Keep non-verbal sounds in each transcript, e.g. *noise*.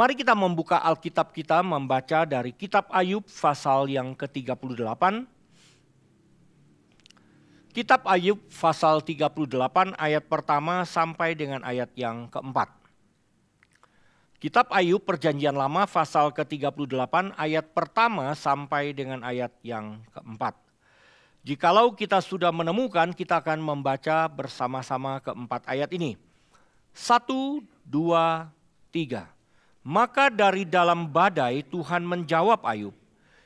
Mari kita membuka Alkitab kita membaca dari kitab Ayub pasal yang ke-38. Kitab Ayub pasal 38 ayat pertama sampai dengan ayat yang keempat. Kitab Ayub perjanjian lama pasal ke-38 ayat pertama sampai dengan ayat yang keempat. Jikalau kita sudah menemukan, kita akan membaca bersama-sama keempat ayat ini. Satu, dua, tiga. Maka dari dalam badai Tuhan menjawab Ayub,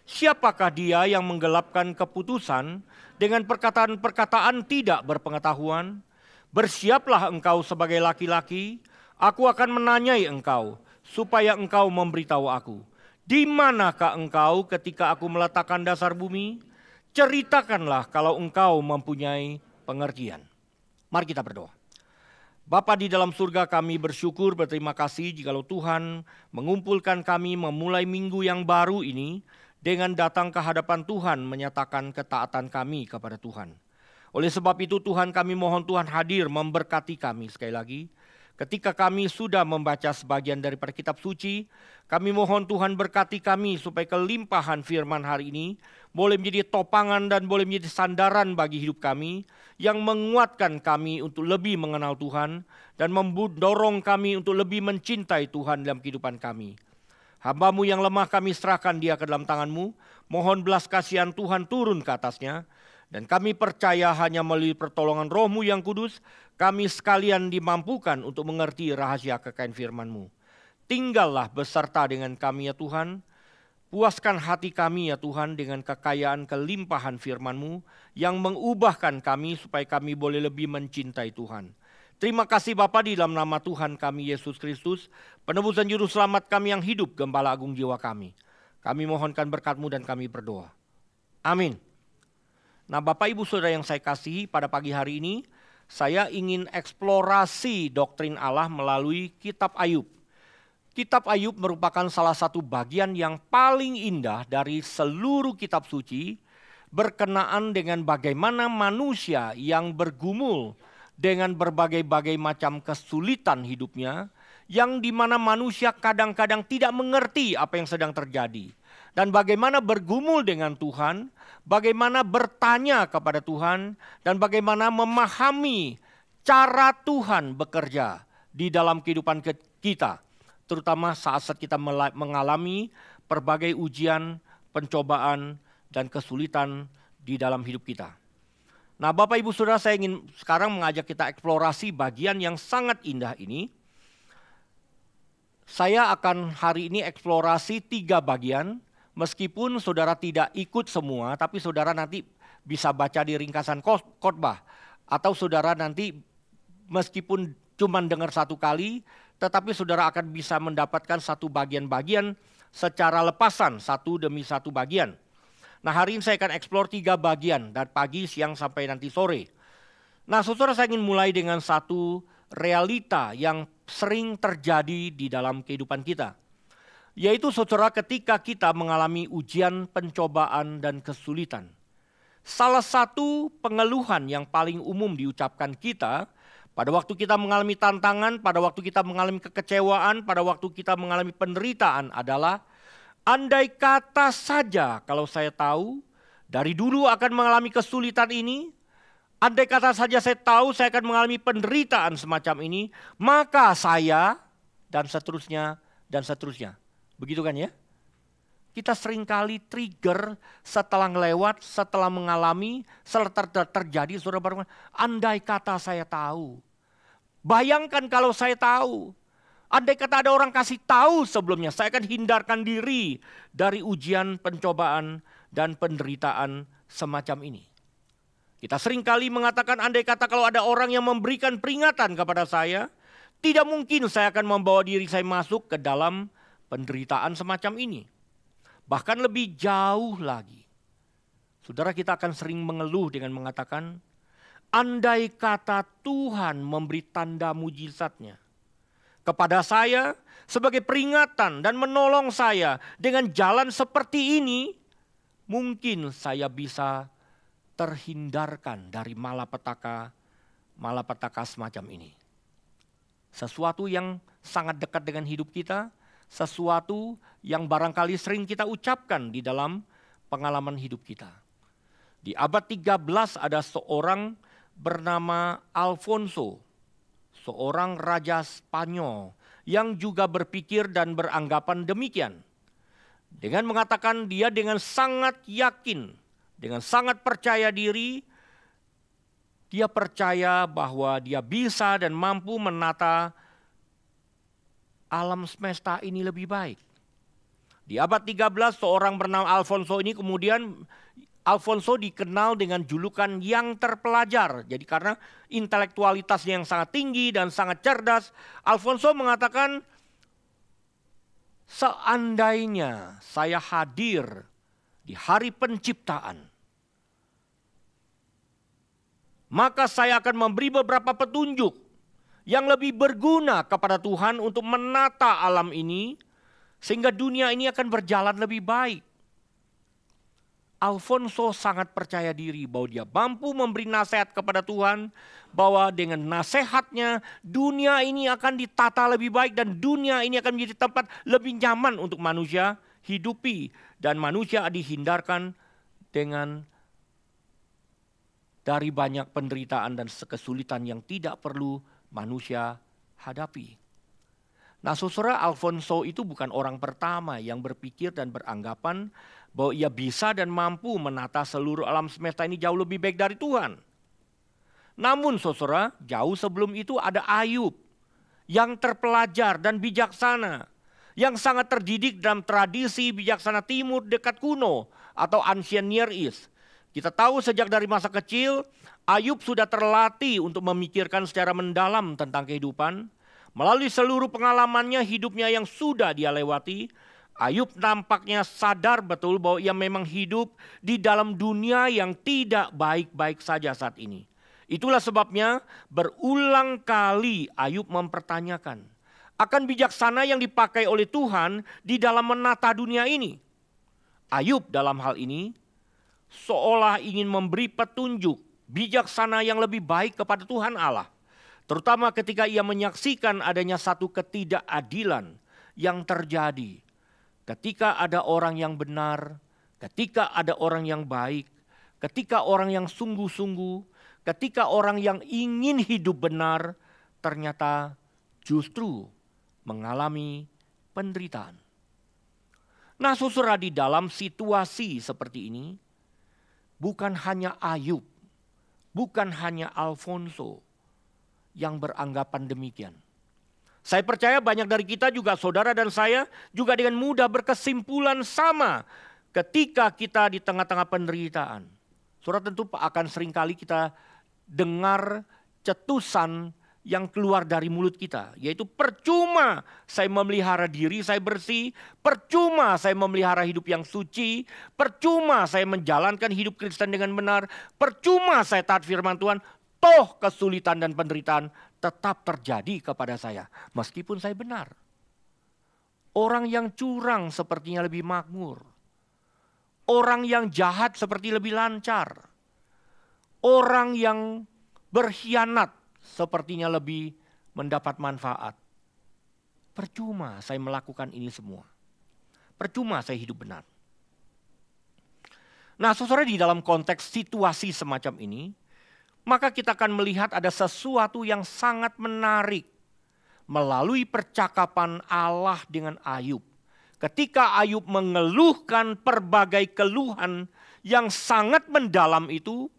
siapakah dia yang menggelapkan keputusan dengan perkataan-perkataan tidak berpengetahuan? Bersiaplah engkau sebagai laki-laki, aku akan menanyai engkau, supaya engkau memberitahu aku. Di manakah engkau ketika aku meletakkan dasar bumi? Ceritakanlah kalau engkau mempunyai pengertian. Mari kita berdoa. Bapa di dalam surga kami bersyukur berterima kasih jikalau Tuhan mengumpulkan kami memulai minggu yang baru ini dengan datang ke hadapan Tuhan menyatakan ketaatan kami kepada Tuhan. Oleh sebab itu Tuhan kami mohon Tuhan hadir memberkati kami sekali lagi. Ketika kami sudah membaca sebagian dari kitab suci, kami mohon Tuhan berkati kami supaya kelimpahan firman hari ini boleh menjadi topangan dan boleh menjadi sandaran bagi hidup kami yang menguatkan kami untuk lebih mengenal Tuhan dan mendorong kami untuk lebih mencintai Tuhan dalam kehidupan kami. Hambamu yang lemah kami serahkan dia ke dalam tanganmu. Mohon belas kasihan Tuhan turun ke atasnya. Dan kami percaya hanya melalui pertolongan rohmu yang kudus, kami sekalian dimampukan untuk mengerti rahasia kekain firmanmu. Tinggallah beserta dengan kami ya Tuhan, Puaskan hati kami ya Tuhan dengan kekayaan kelimpahan firman-Mu yang mengubahkan kami supaya kami boleh lebih mencintai Tuhan. Terima kasih Bapa di dalam nama Tuhan kami Yesus Kristus, penebusan juru selamat kami yang hidup, gembala agung jiwa kami. Kami mohonkan berkat-Mu dan kami berdoa. Amin. Nah Bapak Ibu Saudara yang saya kasihi pada pagi hari ini, saya ingin eksplorasi doktrin Allah melalui kitab Ayub. Kitab Ayub merupakan salah satu bagian yang paling indah dari seluruh kitab suci berkenaan dengan bagaimana manusia yang bergumul dengan berbagai-bagai macam kesulitan hidupnya yang di mana manusia kadang-kadang tidak mengerti apa yang sedang terjadi. Dan bagaimana bergumul dengan Tuhan, bagaimana bertanya kepada Tuhan, dan bagaimana memahami cara Tuhan bekerja di dalam kehidupan kita terutama saat kita mengalami berbagai ujian, pencobaan, dan kesulitan di dalam hidup kita. Nah, Bapak Ibu Saudara, saya ingin sekarang mengajak kita eksplorasi bagian yang sangat indah ini. Saya akan hari ini eksplorasi tiga bagian, meskipun saudara tidak ikut semua, tapi saudara nanti bisa baca di ringkasan khotbah, atau saudara nanti meskipun cuma dengar satu kali, tetapi saudara akan bisa mendapatkan satu bagian-bagian secara lepasan, satu demi satu bagian. Nah hari ini saya akan eksplor tiga bagian, dari pagi, siang, sampai nanti sore. Nah saudara saya ingin mulai dengan satu realita yang sering terjadi di dalam kehidupan kita. Yaitu saudara ketika kita mengalami ujian, pencobaan, dan kesulitan. Salah satu pengeluhan yang paling umum diucapkan kita pada waktu kita mengalami tantangan, pada waktu kita mengalami kekecewaan, pada waktu kita mengalami penderitaan adalah andai kata saja kalau saya tahu dari dulu akan mengalami kesulitan ini, andai kata saja saya tahu saya akan mengalami penderitaan semacam ini, maka saya dan seterusnya dan seterusnya. Begitu kan ya? kita seringkali trigger setelah lewat, setelah mengalami, setelah ter ter terjadi saudara baru. Andai kata saya tahu. Bayangkan kalau saya tahu. Andai kata ada orang kasih tahu sebelumnya, saya akan hindarkan diri dari ujian, pencobaan, dan penderitaan semacam ini. Kita seringkali mengatakan andai kata kalau ada orang yang memberikan peringatan kepada saya, tidak mungkin saya akan membawa diri saya masuk ke dalam penderitaan semacam ini. Bahkan lebih jauh lagi. Saudara kita akan sering mengeluh dengan mengatakan, andai kata Tuhan memberi tanda mujizatnya kepada saya sebagai peringatan dan menolong saya dengan jalan seperti ini, mungkin saya bisa terhindarkan dari malapetaka malapetaka semacam ini. Sesuatu yang sangat dekat dengan hidup kita, sesuatu yang barangkali sering kita ucapkan di dalam pengalaman hidup kita. Di abad 13 ada seorang bernama Alfonso, seorang raja Spanyol yang juga berpikir dan beranggapan demikian. Dengan mengatakan dia dengan sangat yakin, dengan sangat percaya diri, dia percaya bahwa dia bisa dan mampu menata alam semesta ini lebih baik. Di abad 13 seorang bernama Alfonso ini kemudian Alfonso dikenal dengan julukan yang terpelajar. Jadi karena intelektualitasnya yang sangat tinggi dan sangat cerdas, Alfonso mengatakan seandainya saya hadir di hari penciptaan maka saya akan memberi beberapa petunjuk yang lebih berguna kepada Tuhan untuk menata alam ini sehingga dunia ini akan berjalan lebih baik. Alfonso sangat percaya diri bahwa dia mampu memberi nasihat kepada Tuhan bahwa dengan nasihatnya dunia ini akan ditata lebih baik dan dunia ini akan menjadi tempat lebih nyaman untuk manusia hidupi dan manusia dihindarkan dengan dari banyak penderitaan dan kesulitan yang tidak perlu manusia hadapi. Nah, saudara Alfonso itu bukan orang pertama yang berpikir dan beranggapan bahwa ia bisa dan mampu menata seluruh alam semesta ini jauh lebih baik dari Tuhan. Namun, saudara, jauh sebelum itu ada Ayub yang terpelajar dan bijaksana, yang sangat terdidik dalam tradisi bijaksana timur dekat kuno atau ancient Near East. Kita tahu sejak dari masa kecil, Ayub sudah terlatih untuk memikirkan secara mendalam tentang kehidupan. Melalui seluruh pengalamannya hidupnya yang sudah dia lewati, Ayub nampaknya sadar betul bahwa ia memang hidup di dalam dunia yang tidak baik-baik saja saat ini. Itulah sebabnya berulang kali Ayub mempertanyakan akan bijaksana yang dipakai oleh Tuhan di dalam menata dunia ini. Ayub dalam hal ini seolah ingin memberi petunjuk bijaksana yang lebih baik kepada Tuhan Allah, terutama ketika ia menyaksikan adanya satu ketidakadilan yang terjadi. Ketika ada orang yang benar, ketika ada orang yang baik, ketika orang yang sungguh-sungguh, ketika orang yang ingin hidup benar, ternyata justru mengalami penderitaan. Nah, susur di dalam situasi seperti ini, bukan hanya Ayub, bukan hanya Alfonso yang beranggapan demikian. Saya percaya banyak dari kita juga saudara dan saya juga dengan mudah berkesimpulan sama ketika kita di tengah-tengah penderitaan. Surat tentu akan seringkali kita dengar cetusan yang keluar dari mulut kita, yaitu percuma saya memelihara diri saya bersih, percuma saya memelihara hidup yang suci, percuma saya menjalankan hidup Kristen dengan benar, percuma saya taat firman Tuhan, toh kesulitan dan penderitaan tetap terjadi kepada saya meskipun saya benar. Orang yang curang sepertinya lebih makmur. Orang yang jahat seperti lebih lancar. Orang yang berkhianat sepertinya lebih mendapat manfaat. Percuma saya melakukan ini semua. Percuma saya hidup benar. Nah, sesuai di dalam konteks situasi semacam ini, maka kita akan melihat ada sesuatu yang sangat menarik melalui percakapan Allah dengan Ayub. Ketika Ayub mengeluhkan berbagai keluhan yang sangat mendalam itu,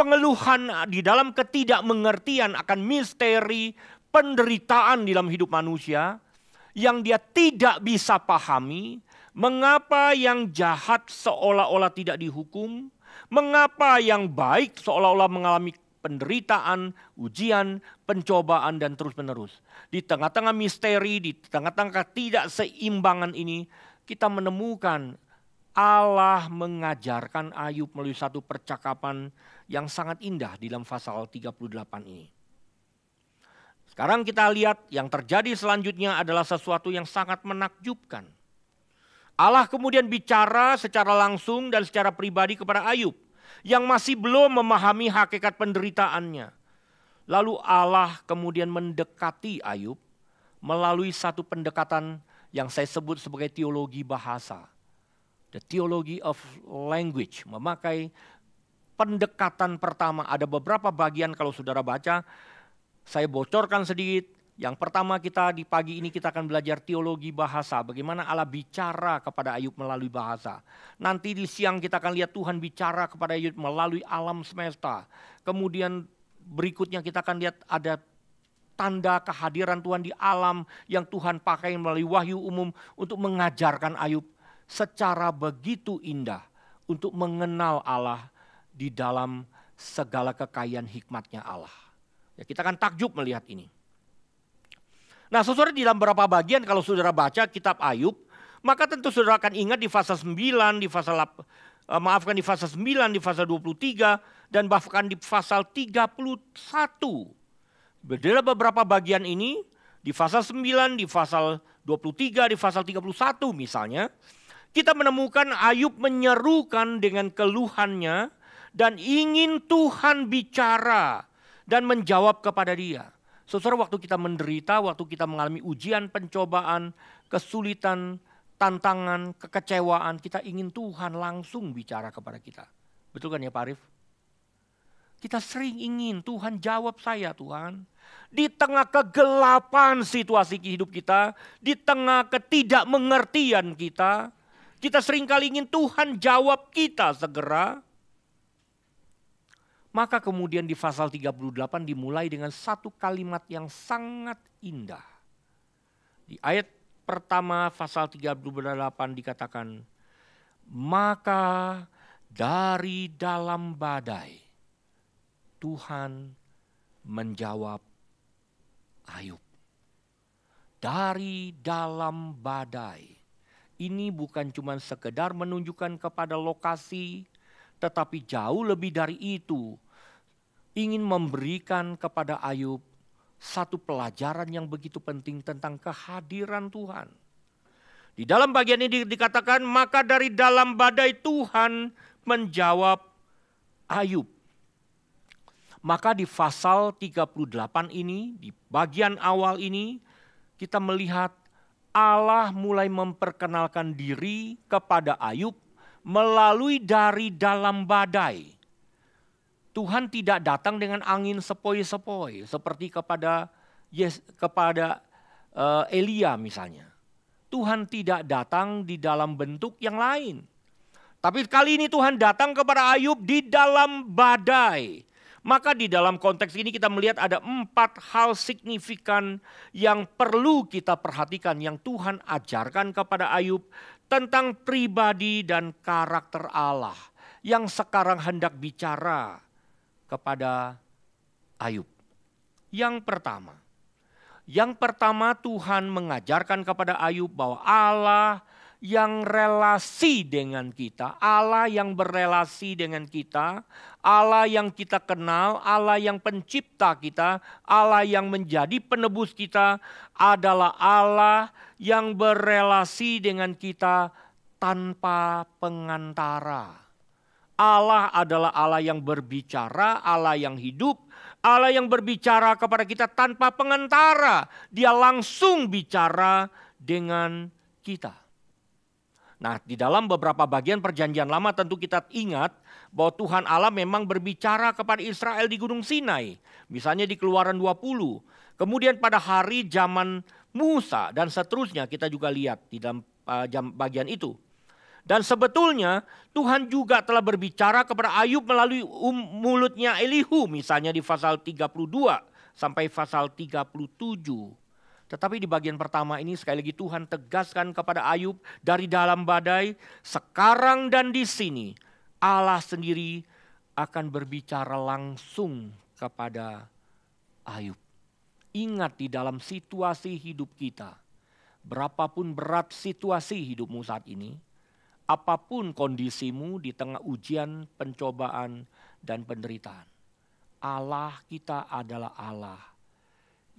pengeluhan di dalam ketidakmengertian akan misteri penderitaan di dalam hidup manusia yang dia tidak bisa pahami, mengapa yang jahat seolah-olah tidak dihukum, mengapa yang baik seolah-olah mengalami penderitaan, ujian, pencobaan dan terus-menerus. Di tengah-tengah misteri, di tengah-tengah tidak seimbangan ini, kita menemukan Allah mengajarkan Ayub melalui satu percakapan yang sangat indah di dalam pasal 38 ini. Sekarang kita lihat yang terjadi selanjutnya adalah sesuatu yang sangat menakjubkan. Allah kemudian bicara secara langsung dan secara pribadi kepada Ayub yang masih belum memahami hakikat penderitaannya. Lalu Allah kemudian mendekati Ayub melalui satu pendekatan yang saya sebut sebagai teologi bahasa. The theology of language, memakai pendekatan pertama. Ada beberapa bagian kalau saudara baca, saya bocorkan sedikit. Yang pertama kita di pagi ini kita akan belajar teologi bahasa, bagaimana Allah bicara kepada Ayub melalui bahasa. Nanti di siang kita akan lihat Tuhan bicara kepada Ayub melalui alam semesta. Kemudian berikutnya kita akan lihat ada tanda kehadiran Tuhan di alam yang Tuhan pakai melalui wahyu umum untuk mengajarkan Ayub secara begitu indah untuk mengenal Allah di dalam segala kekayaan hikmatnya Allah. Ya, kita akan takjub melihat ini. Nah saudara di dalam beberapa bagian kalau saudara baca kitab Ayub, maka tentu saudara akan ingat di fase 9, di fase eh, maafkan di pasal 9, di pasal 23 dan bahkan di pasal 31. Dalam beberapa bagian ini di pasal 9, di pasal 23, di pasal 31 misalnya, kita menemukan Ayub menyerukan dengan keluhannya dan ingin Tuhan bicara dan menjawab kepada dia. Saudara waktu kita menderita, waktu kita mengalami ujian, pencobaan, kesulitan, tantangan, kekecewaan, kita ingin Tuhan langsung bicara kepada kita. Betul kan ya Pak Arif? Kita sering ingin Tuhan jawab saya Tuhan. Di tengah kegelapan situasi hidup kita, di tengah ketidakmengertian kita, kita sering kali ingin Tuhan jawab kita segera. Maka kemudian di pasal 38 dimulai dengan satu kalimat yang sangat indah. Di ayat pertama pasal 38 dikatakan, Maka dari dalam badai Tuhan menjawab Ayub. Dari dalam badai. Ini bukan cuma sekedar menunjukkan kepada lokasi tetapi jauh lebih dari itu ingin memberikan kepada Ayub satu pelajaran yang begitu penting tentang kehadiran Tuhan. Di dalam bagian ini dikatakan, maka dari dalam badai Tuhan menjawab Ayub. Maka di pasal 38 ini, di bagian awal ini, kita melihat Allah mulai memperkenalkan diri kepada Ayub melalui dari dalam badai. Tuhan tidak datang dengan angin sepoi-sepoi seperti kepada yes, kepada uh, Elia misalnya. Tuhan tidak datang di dalam bentuk yang lain. Tapi kali ini Tuhan datang kepada Ayub di dalam badai. Maka di dalam konteks ini kita melihat ada empat hal signifikan yang perlu kita perhatikan yang Tuhan ajarkan kepada Ayub tentang pribadi dan karakter Allah yang sekarang hendak bicara kepada Ayub. Yang pertama, yang pertama Tuhan mengajarkan kepada Ayub bahwa Allah yang relasi dengan kita, Allah yang berrelasi dengan kita, Allah yang kita kenal, Allah yang pencipta kita, Allah yang menjadi penebus kita adalah Allah yang berelasi dengan kita tanpa pengantara. Allah adalah Allah yang berbicara, Allah yang hidup, Allah yang berbicara kepada kita tanpa pengantara. Dia langsung bicara dengan kita. Nah, di dalam beberapa bagian Perjanjian Lama tentu kita ingat bahwa Tuhan Allah memang berbicara kepada Israel di Gunung Sinai, misalnya di Keluaran 20. Kemudian pada hari zaman Musa dan seterusnya kita juga lihat di dalam uh, jam bagian itu. Dan sebetulnya Tuhan juga telah berbicara kepada Ayub melalui um, mulutnya Elihu misalnya di pasal 32 sampai pasal 37. Tetapi di bagian pertama ini sekali lagi Tuhan tegaskan kepada Ayub dari dalam badai, sekarang dan di sini Allah sendiri akan berbicara langsung kepada Ayub. Ingat di dalam situasi hidup kita, berapapun berat situasi hidupmu saat ini, apapun kondisimu di tengah ujian, pencobaan, dan penderitaan. Allah kita adalah Allah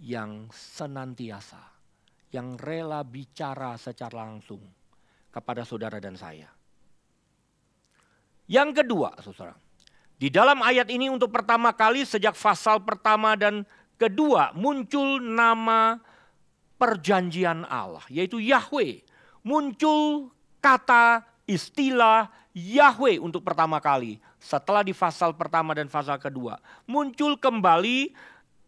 yang senantiasa, yang rela bicara secara langsung kepada saudara dan saya. Yang kedua, saudara, di dalam ayat ini untuk pertama kali sejak pasal pertama dan Kedua, muncul nama perjanjian Allah, yaitu Yahweh. Muncul kata istilah Yahweh untuk pertama kali setelah di pasal pertama dan pasal kedua. Muncul kembali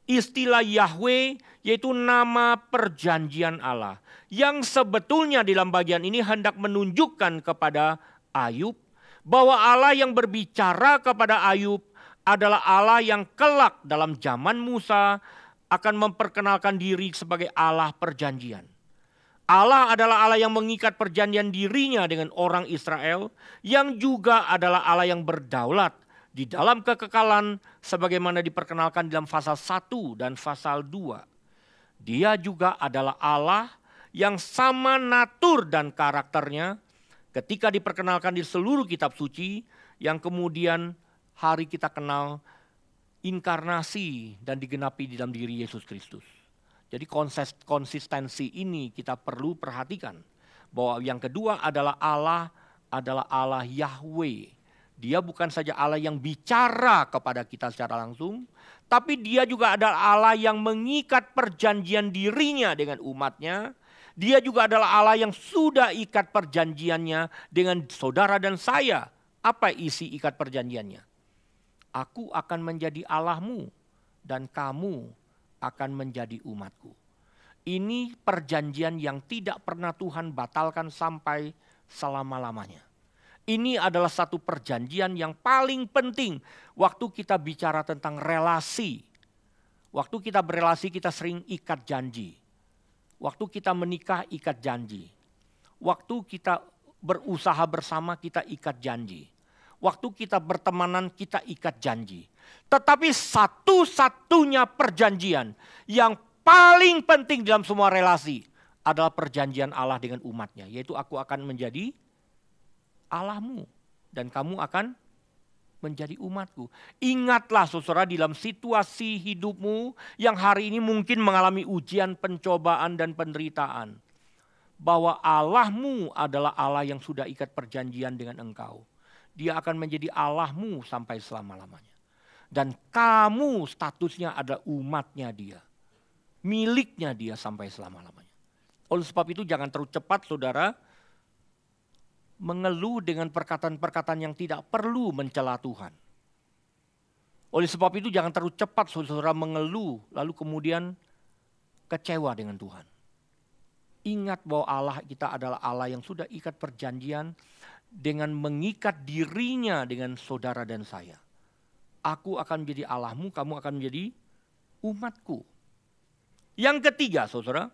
istilah Yahweh yaitu nama perjanjian Allah yang sebetulnya di dalam bagian ini hendak menunjukkan kepada Ayub bahwa Allah yang berbicara kepada Ayub adalah Allah yang kelak dalam zaman Musa akan memperkenalkan diri sebagai Allah perjanjian. Allah adalah Allah yang mengikat perjanjian dirinya dengan orang Israel, yang juga adalah Allah yang berdaulat di dalam kekekalan sebagaimana diperkenalkan dalam pasal 1 dan pasal 2. Dia juga adalah Allah yang sama natur dan karakternya ketika diperkenalkan di seluruh kitab suci yang kemudian hari kita kenal inkarnasi dan digenapi di dalam diri Yesus Kristus. Jadi konsistensi ini kita perlu perhatikan bahwa yang kedua adalah Allah adalah Allah Yahweh. Dia bukan saja Allah yang bicara kepada kita secara langsung, tapi dia juga adalah Allah yang mengikat perjanjian dirinya dengan umatnya. Dia juga adalah Allah yang sudah ikat perjanjiannya dengan saudara dan saya. Apa isi ikat perjanjiannya? Aku akan menjadi Allahmu dan kamu akan menjadi umatku. Ini perjanjian yang tidak pernah Tuhan batalkan sampai selama-lamanya. Ini adalah satu perjanjian yang paling penting waktu kita bicara tentang relasi. Waktu kita berelasi kita sering ikat janji. Waktu kita menikah ikat janji. Waktu kita berusaha bersama kita ikat janji waktu kita bertemanan kita ikat janji. Tetapi satu-satunya perjanjian yang paling penting dalam semua relasi adalah perjanjian Allah dengan umatnya. Yaitu aku akan menjadi Allahmu dan kamu akan menjadi umatku. Ingatlah saudara dalam situasi hidupmu yang hari ini mungkin mengalami ujian, pencobaan, dan penderitaan. Bahwa Allahmu adalah Allah yang sudah ikat perjanjian dengan engkau dia akan menjadi Allahmu sampai selama-lamanya. Dan kamu statusnya ada umatnya dia. Miliknya dia sampai selama-lamanya. Oleh sebab itu jangan terlalu cepat saudara mengeluh dengan perkataan-perkataan yang tidak perlu mencela Tuhan. Oleh sebab itu jangan terlalu cepat saudara mengeluh lalu kemudian kecewa dengan Tuhan. Ingat bahwa Allah kita adalah Allah yang sudah ikat perjanjian dengan mengikat dirinya dengan saudara dan saya. Aku akan menjadi Allahmu, kamu akan menjadi umatku. Yang ketiga, saudara,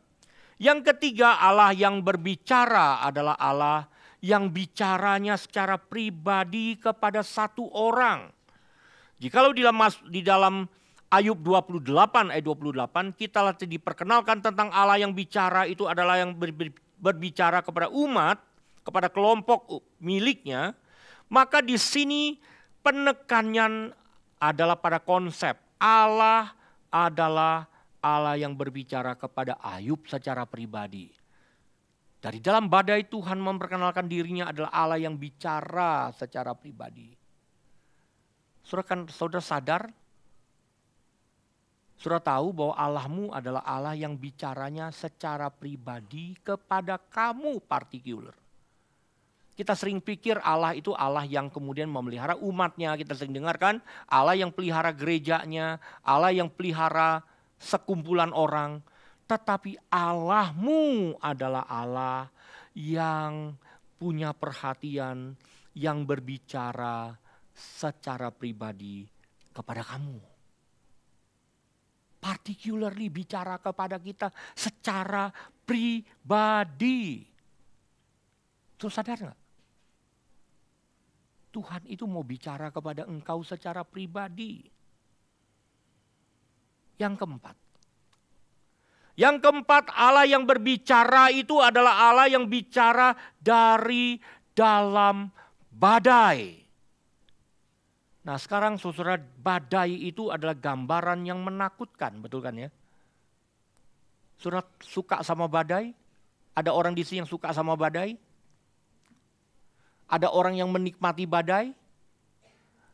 yang ketiga Allah yang berbicara adalah Allah yang bicaranya secara pribadi kepada satu orang. Jikalau di dalam, di dalam Ayub 28 ayat 28 kita diperkenalkan tentang Allah yang bicara itu adalah yang berbicara kepada umat kepada kelompok miliknya, maka di sini penekannya adalah pada konsep Allah adalah Allah yang berbicara kepada Ayub secara pribadi. Dari dalam badai Tuhan memperkenalkan dirinya adalah Allah yang bicara secara pribadi. Saudara kan saudara sadar? Saudara tahu bahwa Allahmu adalah Allah yang bicaranya secara pribadi kepada kamu partikular. Kita sering pikir Allah itu Allah yang kemudian memelihara umatnya. Kita sering dengarkan Allah yang pelihara gerejanya, Allah yang pelihara sekumpulan orang. Tetapi Allahmu adalah Allah yang punya perhatian, yang berbicara secara pribadi kepada kamu. Particularly bicara kepada kita secara pribadi. Terus sadar nggak? Tuhan itu mau bicara kepada engkau secara pribadi. Yang keempat. Yang keempat, Allah yang berbicara itu adalah Allah yang bicara dari dalam badai. Nah sekarang saudara badai itu adalah gambaran yang menakutkan, betul kan ya? Surat suka sama badai? Ada orang di sini yang suka sama badai? Ada orang yang menikmati badai.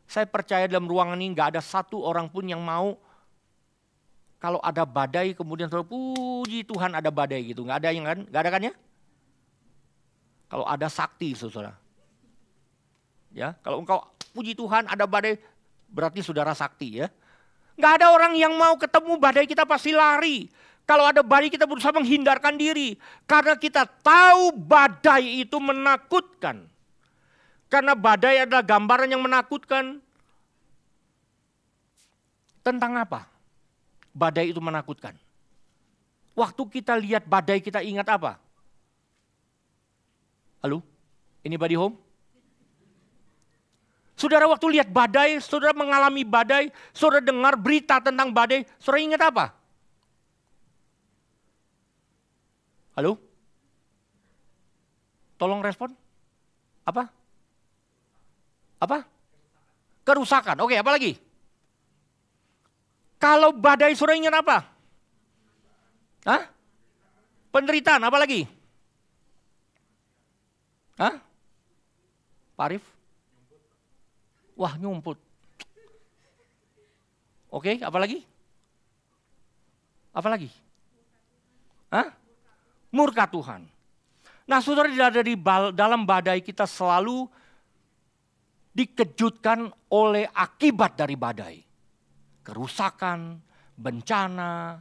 Saya percaya dalam ruangan ini nggak ada satu orang pun yang mau kalau ada badai kemudian selalu puji Tuhan ada badai gitu. Nggak ada yang kan? Nggak ada kan ya? Kalau ada sakti saudara. Ya, kalau engkau puji Tuhan ada badai berarti saudara sakti ya. Nggak ada orang yang mau ketemu badai kita pasti lari. Kalau ada badai kita berusaha menghindarkan diri. Karena kita tahu badai itu menakutkan. Karena badai adalah gambaran yang menakutkan. Tentang apa? Badai itu menakutkan. Waktu kita lihat badai kita ingat apa? Halo? Anybody home? Saudara waktu lihat badai, saudara mengalami badai, saudara dengar berita tentang badai, saudara ingat apa? Halo? Tolong respon. Apa? apa? Kerusakan. Oke, apa lagi? Kalau badai surainya apa? Hah? Penderitaan, apa lagi? Hah? Parif? Wah, nyumput. Oke, apa lagi? Apa lagi? Hah? Murka Tuhan. Nah, saudara, di dalam badai kita selalu dikejutkan oleh akibat dari badai. Kerusakan, bencana,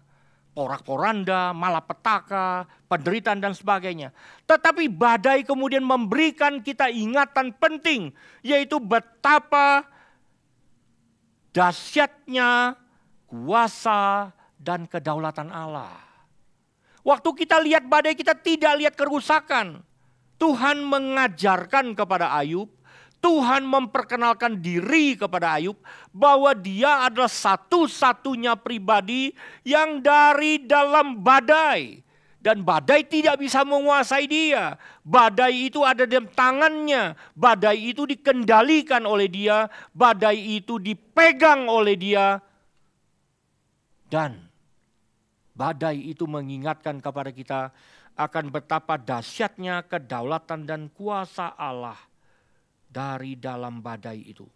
porak-poranda, malapetaka, penderitaan dan sebagainya. Tetapi badai kemudian memberikan kita ingatan penting yaitu betapa dahsyatnya kuasa dan kedaulatan Allah. Waktu kita lihat badai kita tidak lihat kerusakan. Tuhan mengajarkan kepada Ayub Tuhan memperkenalkan diri kepada Ayub bahwa dia adalah satu-satunya pribadi yang dari dalam badai dan badai tidak bisa menguasai dia. Badai itu ada dalam tangannya, badai itu dikendalikan oleh dia, badai itu dipegang oleh dia. Dan badai itu mengingatkan kepada kita akan betapa dahsyatnya kedaulatan dan kuasa Allah dari dalam badai itu.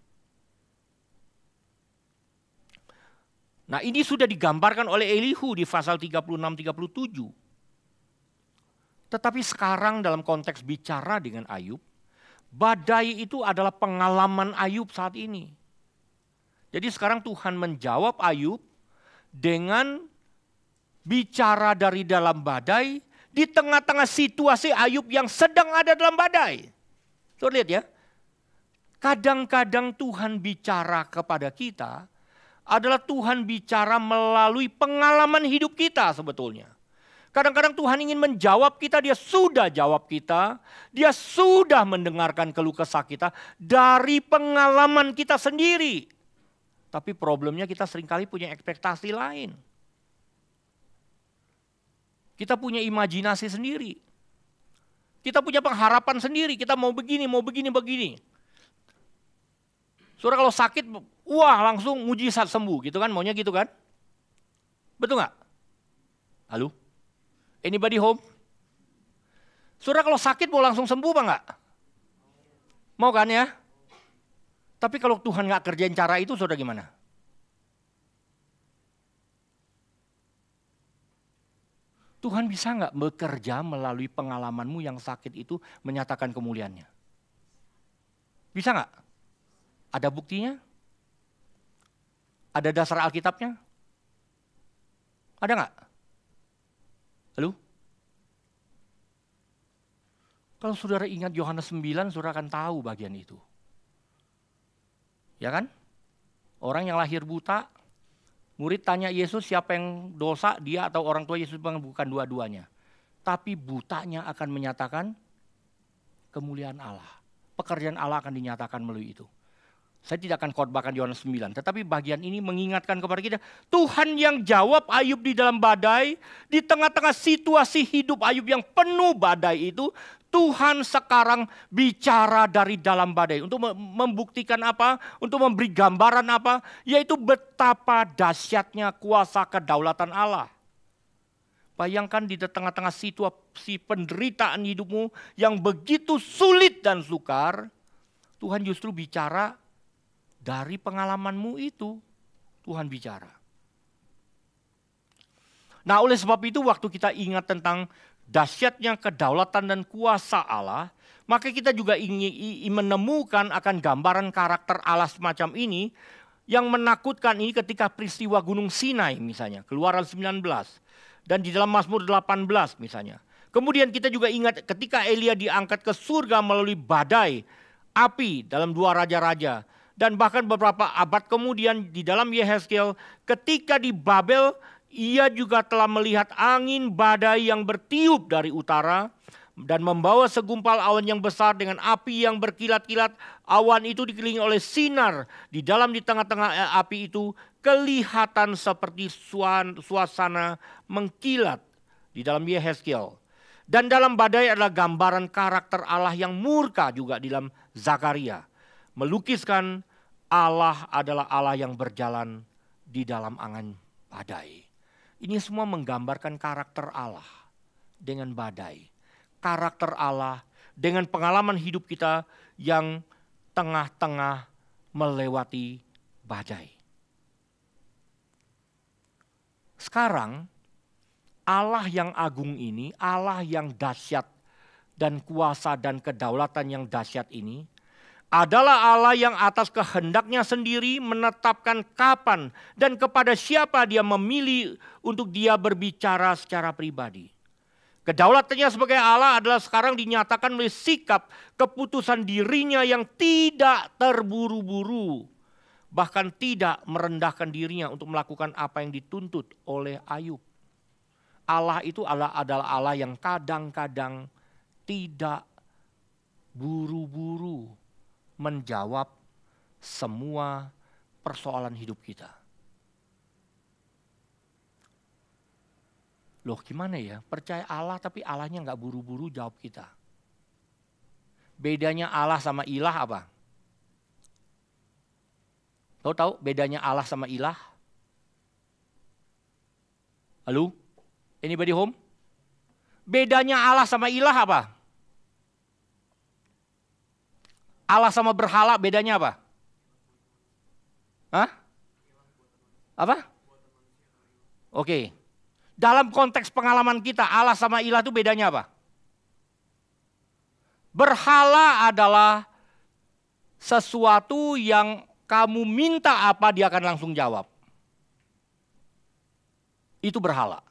Nah ini sudah digambarkan oleh Elihu di pasal 36-37. Tetapi sekarang dalam konteks bicara dengan Ayub, badai itu adalah pengalaman Ayub saat ini. Jadi sekarang Tuhan menjawab Ayub dengan bicara dari dalam badai di tengah-tengah situasi Ayub yang sedang ada dalam badai. Tuh lihat ya, kadang-kadang Tuhan bicara kepada kita adalah Tuhan bicara melalui pengalaman hidup kita sebetulnya. Kadang-kadang Tuhan ingin menjawab kita, dia sudah jawab kita, dia sudah mendengarkan keluh kesah kita dari pengalaman kita sendiri. Tapi problemnya kita seringkali punya ekspektasi lain. Kita punya imajinasi sendiri. Kita punya pengharapan sendiri, kita mau begini, mau begini, begini. Saudara kalau sakit, wah langsung mujizat sembuh gitu kan, maunya gitu kan? Betul nggak? Halo? Anybody home? Saudara kalau sakit mau langsung sembuh apa nggak? Mau kan ya? Tapi kalau Tuhan nggak kerjain cara itu, saudara gimana? Tuhan bisa nggak bekerja melalui pengalamanmu yang sakit itu menyatakan kemuliaannya? Bisa nggak? Ada buktinya? Ada dasar Alkitabnya? Ada nggak? Halo? Kalau saudara ingat Yohanes 9, saudara akan tahu bagian itu. Ya kan? Orang yang lahir buta, murid tanya Yesus siapa yang dosa, dia atau orang tua Yesus bilang bukan dua-duanya. Tapi butanya akan menyatakan kemuliaan Allah. Pekerjaan Allah akan dinyatakan melalui itu. Saya tidak akan khotbahkan Yohanes 9, tetapi bagian ini mengingatkan kepada kita, Tuhan yang jawab Ayub di dalam badai, di tengah-tengah situasi hidup Ayub yang penuh badai itu, Tuhan sekarang bicara dari dalam badai untuk membuktikan apa, untuk memberi gambaran apa, yaitu betapa dahsyatnya kuasa kedaulatan Allah. Bayangkan di tengah-tengah situasi penderitaan hidupmu yang begitu sulit dan sukar, Tuhan justru bicara dari pengalamanmu itu Tuhan bicara. Nah oleh sebab itu waktu kita ingat tentang dahsyatnya kedaulatan dan kuasa Allah, maka kita juga ingin menemukan akan gambaran karakter Allah semacam ini yang menakutkan ini ketika peristiwa Gunung Sinai misalnya, Keluaran 19 dan di dalam Mazmur 18 misalnya. Kemudian kita juga ingat ketika Elia diangkat ke surga melalui badai api dalam dua raja-raja dan bahkan beberapa abad kemudian di dalam Yehezkiel ketika di Babel ia juga telah melihat angin badai yang bertiup dari utara dan membawa segumpal awan yang besar dengan api yang berkilat-kilat. Awan itu dikelilingi oleh sinar di dalam di tengah-tengah eh, api itu kelihatan seperti suasana mengkilat di dalam Yehezkiel. Dan dalam badai adalah gambaran karakter Allah yang murka juga di dalam Zakaria melukiskan Allah adalah Allah yang berjalan di dalam angan badai. Ini semua menggambarkan karakter Allah dengan badai. Karakter Allah dengan pengalaman hidup kita yang tengah-tengah melewati badai. Sekarang Allah yang agung ini, Allah yang dahsyat dan kuasa dan kedaulatan yang dahsyat ini adalah Allah yang atas kehendaknya sendiri menetapkan kapan dan kepada siapa dia memilih untuk dia berbicara secara pribadi. Kedaulatannya sebagai Allah adalah sekarang dinyatakan melalui sikap keputusan dirinya yang tidak terburu-buru. Bahkan tidak merendahkan dirinya untuk melakukan apa yang dituntut oleh Ayub. Allah itu Allah adalah Allah yang kadang-kadang tidak buru-buru menjawab semua persoalan hidup kita. Loh gimana ya, percaya Allah tapi Allahnya nggak buru-buru jawab kita. Bedanya Allah sama ilah apa? Tahu-tahu bedanya Allah sama ilah? Halo? Anybody home? Bedanya Allah sama ilah apa? Allah sama berhala bedanya apa? Hah? Apa? Oke. Dalam konteks pengalaman kita, Allah sama ilah itu bedanya apa? Berhala adalah sesuatu yang kamu minta apa dia akan langsung jawab. Itu berhala.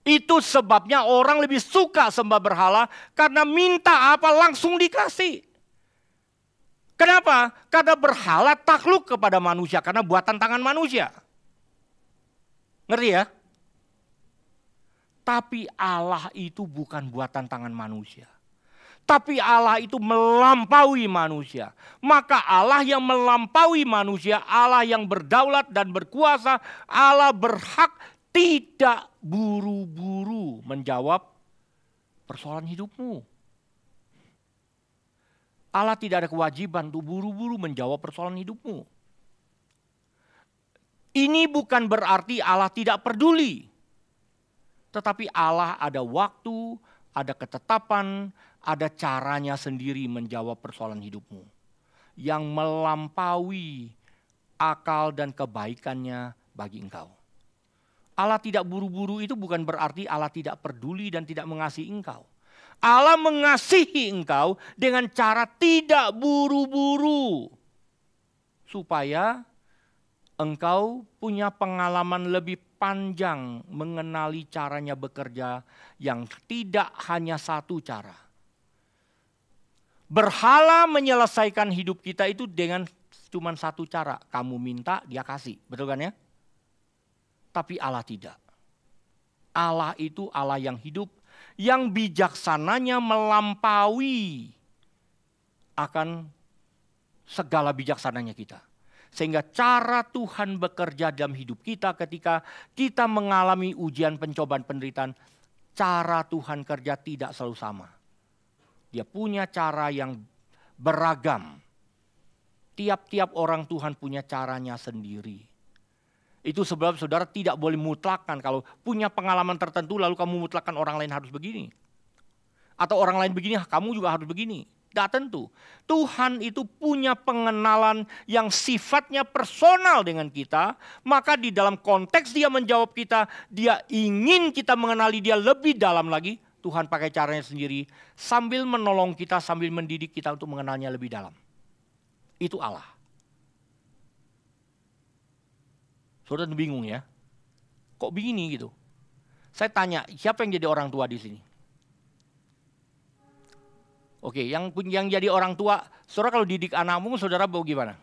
Itu sebabnya orang lebih suka sembah berhala karena minta apa langsung dikasih. Kenapa? Karena berhala takluk kepada manusia, karena buatan tangan manusia. Ngerti ya? Tapi Allah itu bukan buatan tangan manusia. Tapi Allah itu melampaui manusia. Maka Allah yang melampaui manusia, Allah yang berdaulat dan berkuasa, Allah berhak tidak buru-buru menjawab persoalan hidupmu. Allah tidak ada kewajiban untuk buru-buru menjawab persoalan hidupmu. Ini bukan berarti Allah tidak peduli. Tetapi Allah ada waktu, ada ketetapan, ada caranya sendiri menjawab persoalan hidupmu. Yang melampaui akal dan kebaikannya bagi engkau. Allah tidak buru-buru itu bukan berarti Allah tidak peduli dan tidak mengasihi engkau. Allah mengasihi engkau dengan cara tidak buru-buru. Supaya engkau punya pengalaman lebih panjang mengenali caranya bekerja yang tidak hanya satu cara. Berhala menyelesaikan hidup kita itu dengan cuma satu cara. Kamu minta, dia kasih. Betul kan ya? Tapi Allah tidak. Allah itu Allah yang hidup yang bijaksananya melampaui akan segala bijaksananya kita. Sehingga cara Tuhan bekerja dalam hidup kita ketika kita mengalami ujian pencobaan penderitaan, cara Tuhan kerja tidak selalu sama. Dia punya cara yang beragam. Tiap-tiap orang Tuhan punya caranya sendiri. Itu sebab saudara tidak boleh mutlakan kalau punya pengalaman tertentu lalu kamu mutlakan orang lain harus begini. Atau orang lain begini, ah, kamu juga harus begini. Tidak tentu. Tuhan itu punya pengenalan yang sifatnya personal dengan kita. Maka di dalam konteks dia menjawab kita, dia ingin kita mengenali dia lebih dalam lagi. Tuhan pakai caranya sendiri sambil menolong kita, sambil mendidik kita untuk mengenalnya lebih dalam. Itu Allah. Saudara bingung ya. Kok begini gitu? Saya tanya, siapa yang jadi orang tua di sini? Oke, yang yang jadi orang tua, saudara kalau didik anakmu, saudara mau gimana?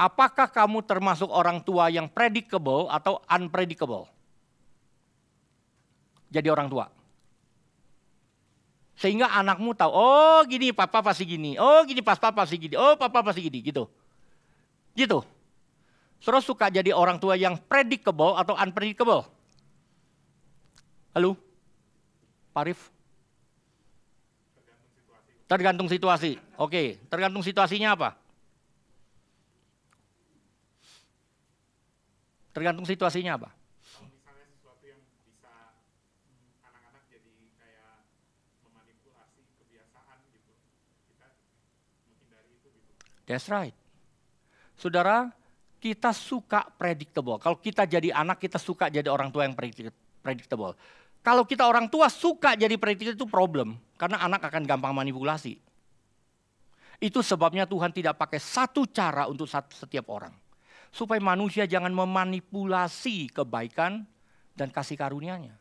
Apakah kamu termasuk orang tua yang predictable atau unpredictable? Jadi orang tua. Sehingga anakmu tahu, oh gini papa pasti gini, oh gini pas papa pasti gini, oh papa pasti gini, gitu. Gitu. Terus suka jadi orang tua yang predictable atau unpredictable. Halo? Pak Tergantung situasi. Oke, okay. tergantung situasinya apa? Tergantung situasinya apa? Hmm, gitu. gitu. That's right. Saudara, kita suka predictable. Kalau kita jadi anak, kita suka jadi orang tua yang predictable. Kalau kita orang tua suka jadi predictable itu problem. Karena anak akan gampang manipulasi. Itu sebabnya Tuhan tidak pakai satu cara untuk setiap orang. Supaya manusia jangan memanipulasi kebaikan dan kasih karunia-Nya.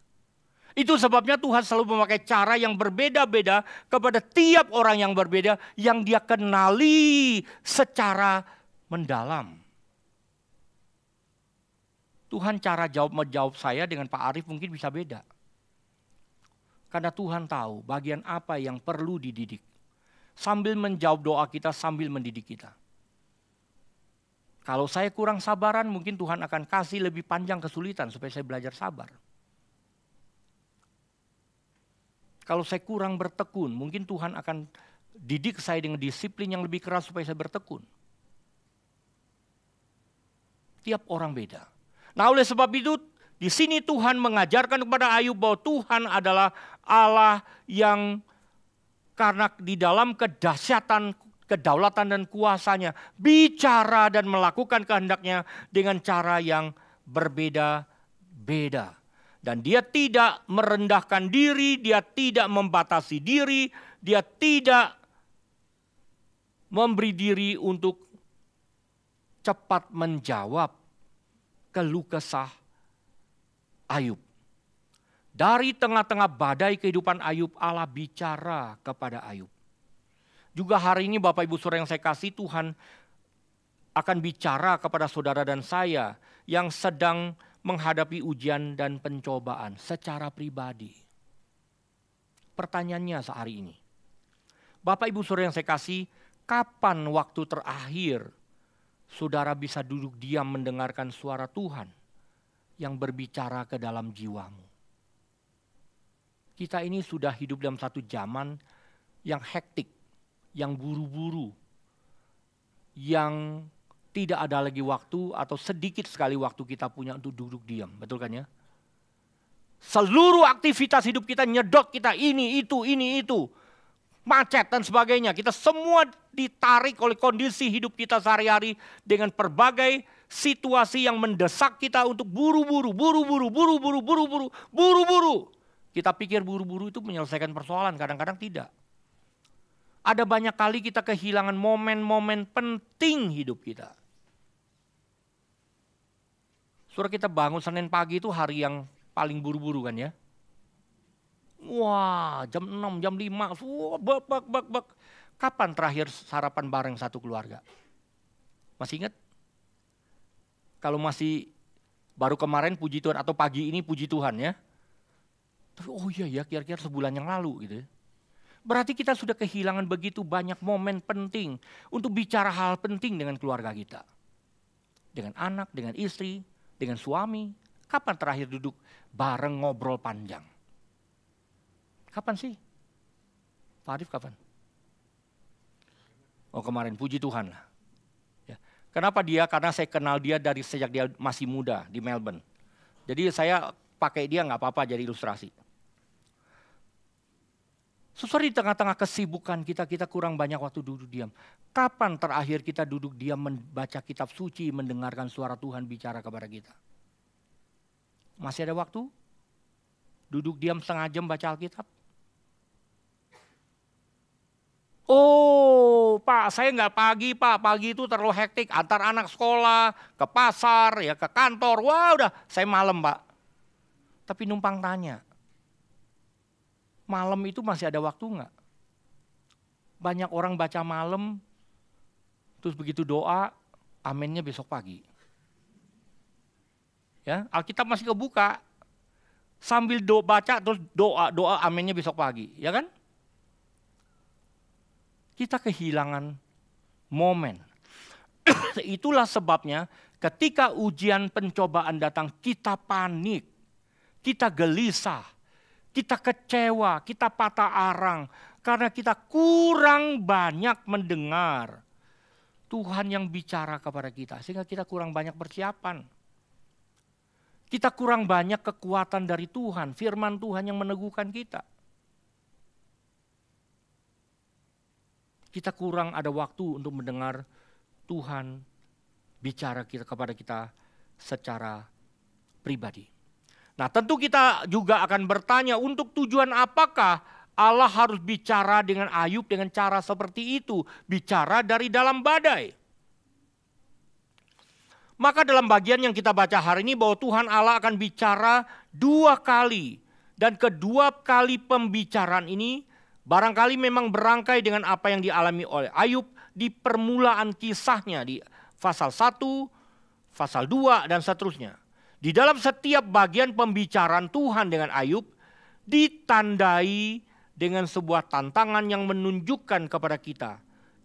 Itu sebabnya Tuhan selalu memakai cara yang berbeda-beda kepada tiap orang yang berbeda yang dia kenali secara mendalam. Tuhan cara jawab menjawab saya dengan Pak Arief mungkin bisa beda. Karena Tuhan tahu bagian apa yang perlu dididik. Sambil menjawab doa kita, sambil mendidik kita. Kalau saya kurang sabaran, mungkin Tuhan akan kasih lebih panjang kesulitan supaya saya belajar sabar. Kalau saya kurang bertekun, mungkin Tuhan akan didik saya dengan disiplin yang lebih keras supaya saya bertekun. Tiap orang beda. Nah oleh sebab itu di sini Tuhan mengajarkan kepada Ayub bahwa Tuhan adalah Allah yang karena di dalam kedahsyatan, kedaulatan dan kuasanya bicara dan melakukan kehendaknya dengan cara yang berbeda-beda. Dan dia tidak merendahkan diri, dia tidak membatasi diri, dia tidak memberi diri untuk cepat menjawab keluh kesah Ayub. Dari tengah-tengah badai kehidupan Ayub, Allah bicara kepada Ayub. Juga hari ini Bapak Ibu Saudara yang saya kasih Tuhan akan bicara kepada saudara dan saya yang sedang menghadapi ujian dan pencobaan secara pribadi. Pertanyaannya sehari ini. Bapak Ibu Saudara yang saya kasih, kapan waktu terakhir saudara bisa duduk diam mendengarkan suara Tuhan yang berbicara ke dalam jiwamu. Kita ini sudah hidup dalam satu zaman yang hektik, yang buru-buru, yang tidak ada lagi waktu atau sedikit sekali waktu kita punya untuk duduk diam, betul kan ya? Seluruh aktivitas hidup kita nyedot kita ini itu ini itu macet dan sebagainya. Kita semua ditarik oleh kondisi hidup kita sehari-hari dengan berbagai situasi yang mendesak kita untuk buru-buru, buru-buru, buru-buru, buru-buru, buru-buru. Kita pikir buru-buru itu menyelesaikan persoalan, kadang-kadang tidak. Ada banyak kali kita kehilangan momen-momen penting hidup kita. Surah kita bangun Senin pagi itu hari yang paling buru-buru kan ya. Wah, jam 6, jam 5, wah, bak, bak, bak, bak. Kapan terakhir sarapan bareng satu keluarga? Masih ingat? Kalau masih baru kemarin puji Tuhan atau pagi ini puji Tuhan ya. Tapi oh iya ya kira-kira sebulan yang lalu gitu ya. Berarti kita sudah kehilangan begitu banyak momen penting untuk bicara hal penting dengan keluarga kita. Dengan anak, dengan istri, dengan suami. Kapan terakhir duduk bareng ngobrol panjang? Kapan sih? Pak Arief kapan? Oh kemarin, puji Tuhan lah. Ya. Kenapa dia? Karena saya kenal dia dari sejak dia masih muda di Melbourne. Jadi saya pakai dia nggak apa-apa jadi ilustrasi. Susah di tengah-tengah kesibukan kita, kita kurang banyak waktu duduk diam. Kapan terakhir kita duduk diam membaca kitab suci, mendengarkan suara Tuhan bicara kepada kita? Masih ada waktu? Duduk diam setengah jam baca Alkitab? Oh, Pak, saya nggak pagi, Pak. Pagi itu terlalu hektik. Antar anak sekolah, ke pasar, ya ke kantor. Wah, udah, saya malam, Pak. Tapi numpang tanya, malam itu masih ada waktu nggak? Banyak orang baca malam, terus begitu doa, aminnya besok pagi. Ya, Alkitab masih kebuka. Sambil do, baca terus doa, doa aminnya besok pagi, ya kan? kita kehilangan momen. *coughs* Itulah sebabnya ketika ujian pencobaan datang kita panik, kita gelisah, kita kecewa, kita patah arang karena kita kurang banyak mendengar Tuhan yang bicara kepada kita sehingga kita kurang banyak persiapan. Kita kurang banyak kekuatan dari Tuhan, firman Tuhan yang meneguhkan kita. kita kurang ada waktu untuk mendengar Tuhan bicara kita kepada kita secara pribadi. Nah, tentu kita juga akan bertanya untuk tujuan apakah Allah harus bicara dengan Ayub dengan cara seperti itu, bicara dari dalam badai. Maka dalam bagian yang kita baca hari ini bahwa Tuhan Allah akan bicara dua kali dan kedua kali pembicaraan ini Barangkali memang berangkai dengan apa yang dialami oleh Ayub di permulaan kisahnya di pasal 1, pasal 2 dan seterusnya. Di dalam setiap bagian pembicaraan Tuhan dengan Ayub ditandai dengan sebuah tantangan yang menunjukkan kepada kita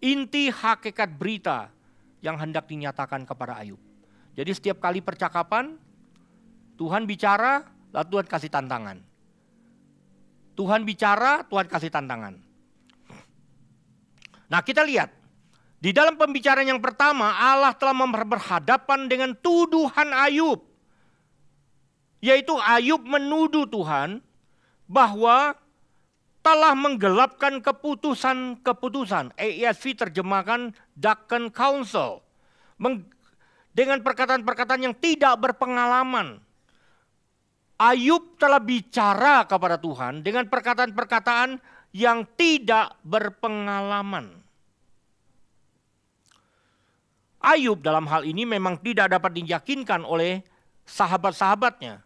inti hakikat berita yang hendak dinyatakan kepada Ayub. Jadi setiap kali percakapan Tuhan bicara, lalu Tuhan kasih tantangan. Tuhan bicara, Tuhan kasih tantangan. Nah kita lihat, di dalam pembicaraan yang pertama Allah telah berhadapan dengan tuduhan Ayub. Yaitu Ayub menuduh Tuhan bahwa telah menggelapkan keputusan-keputusan. EISV e terjemahkan Daken Council. dengan perkataan-perkataan yang tidak berpengalaman. Ayub telah bicara kepada Tuhan dengan perkataan-perkataan yang tidak berpengalaman. Ayub dalam hal ini memang tidak dapat diyakinkan oleh sahabat-sahabatnya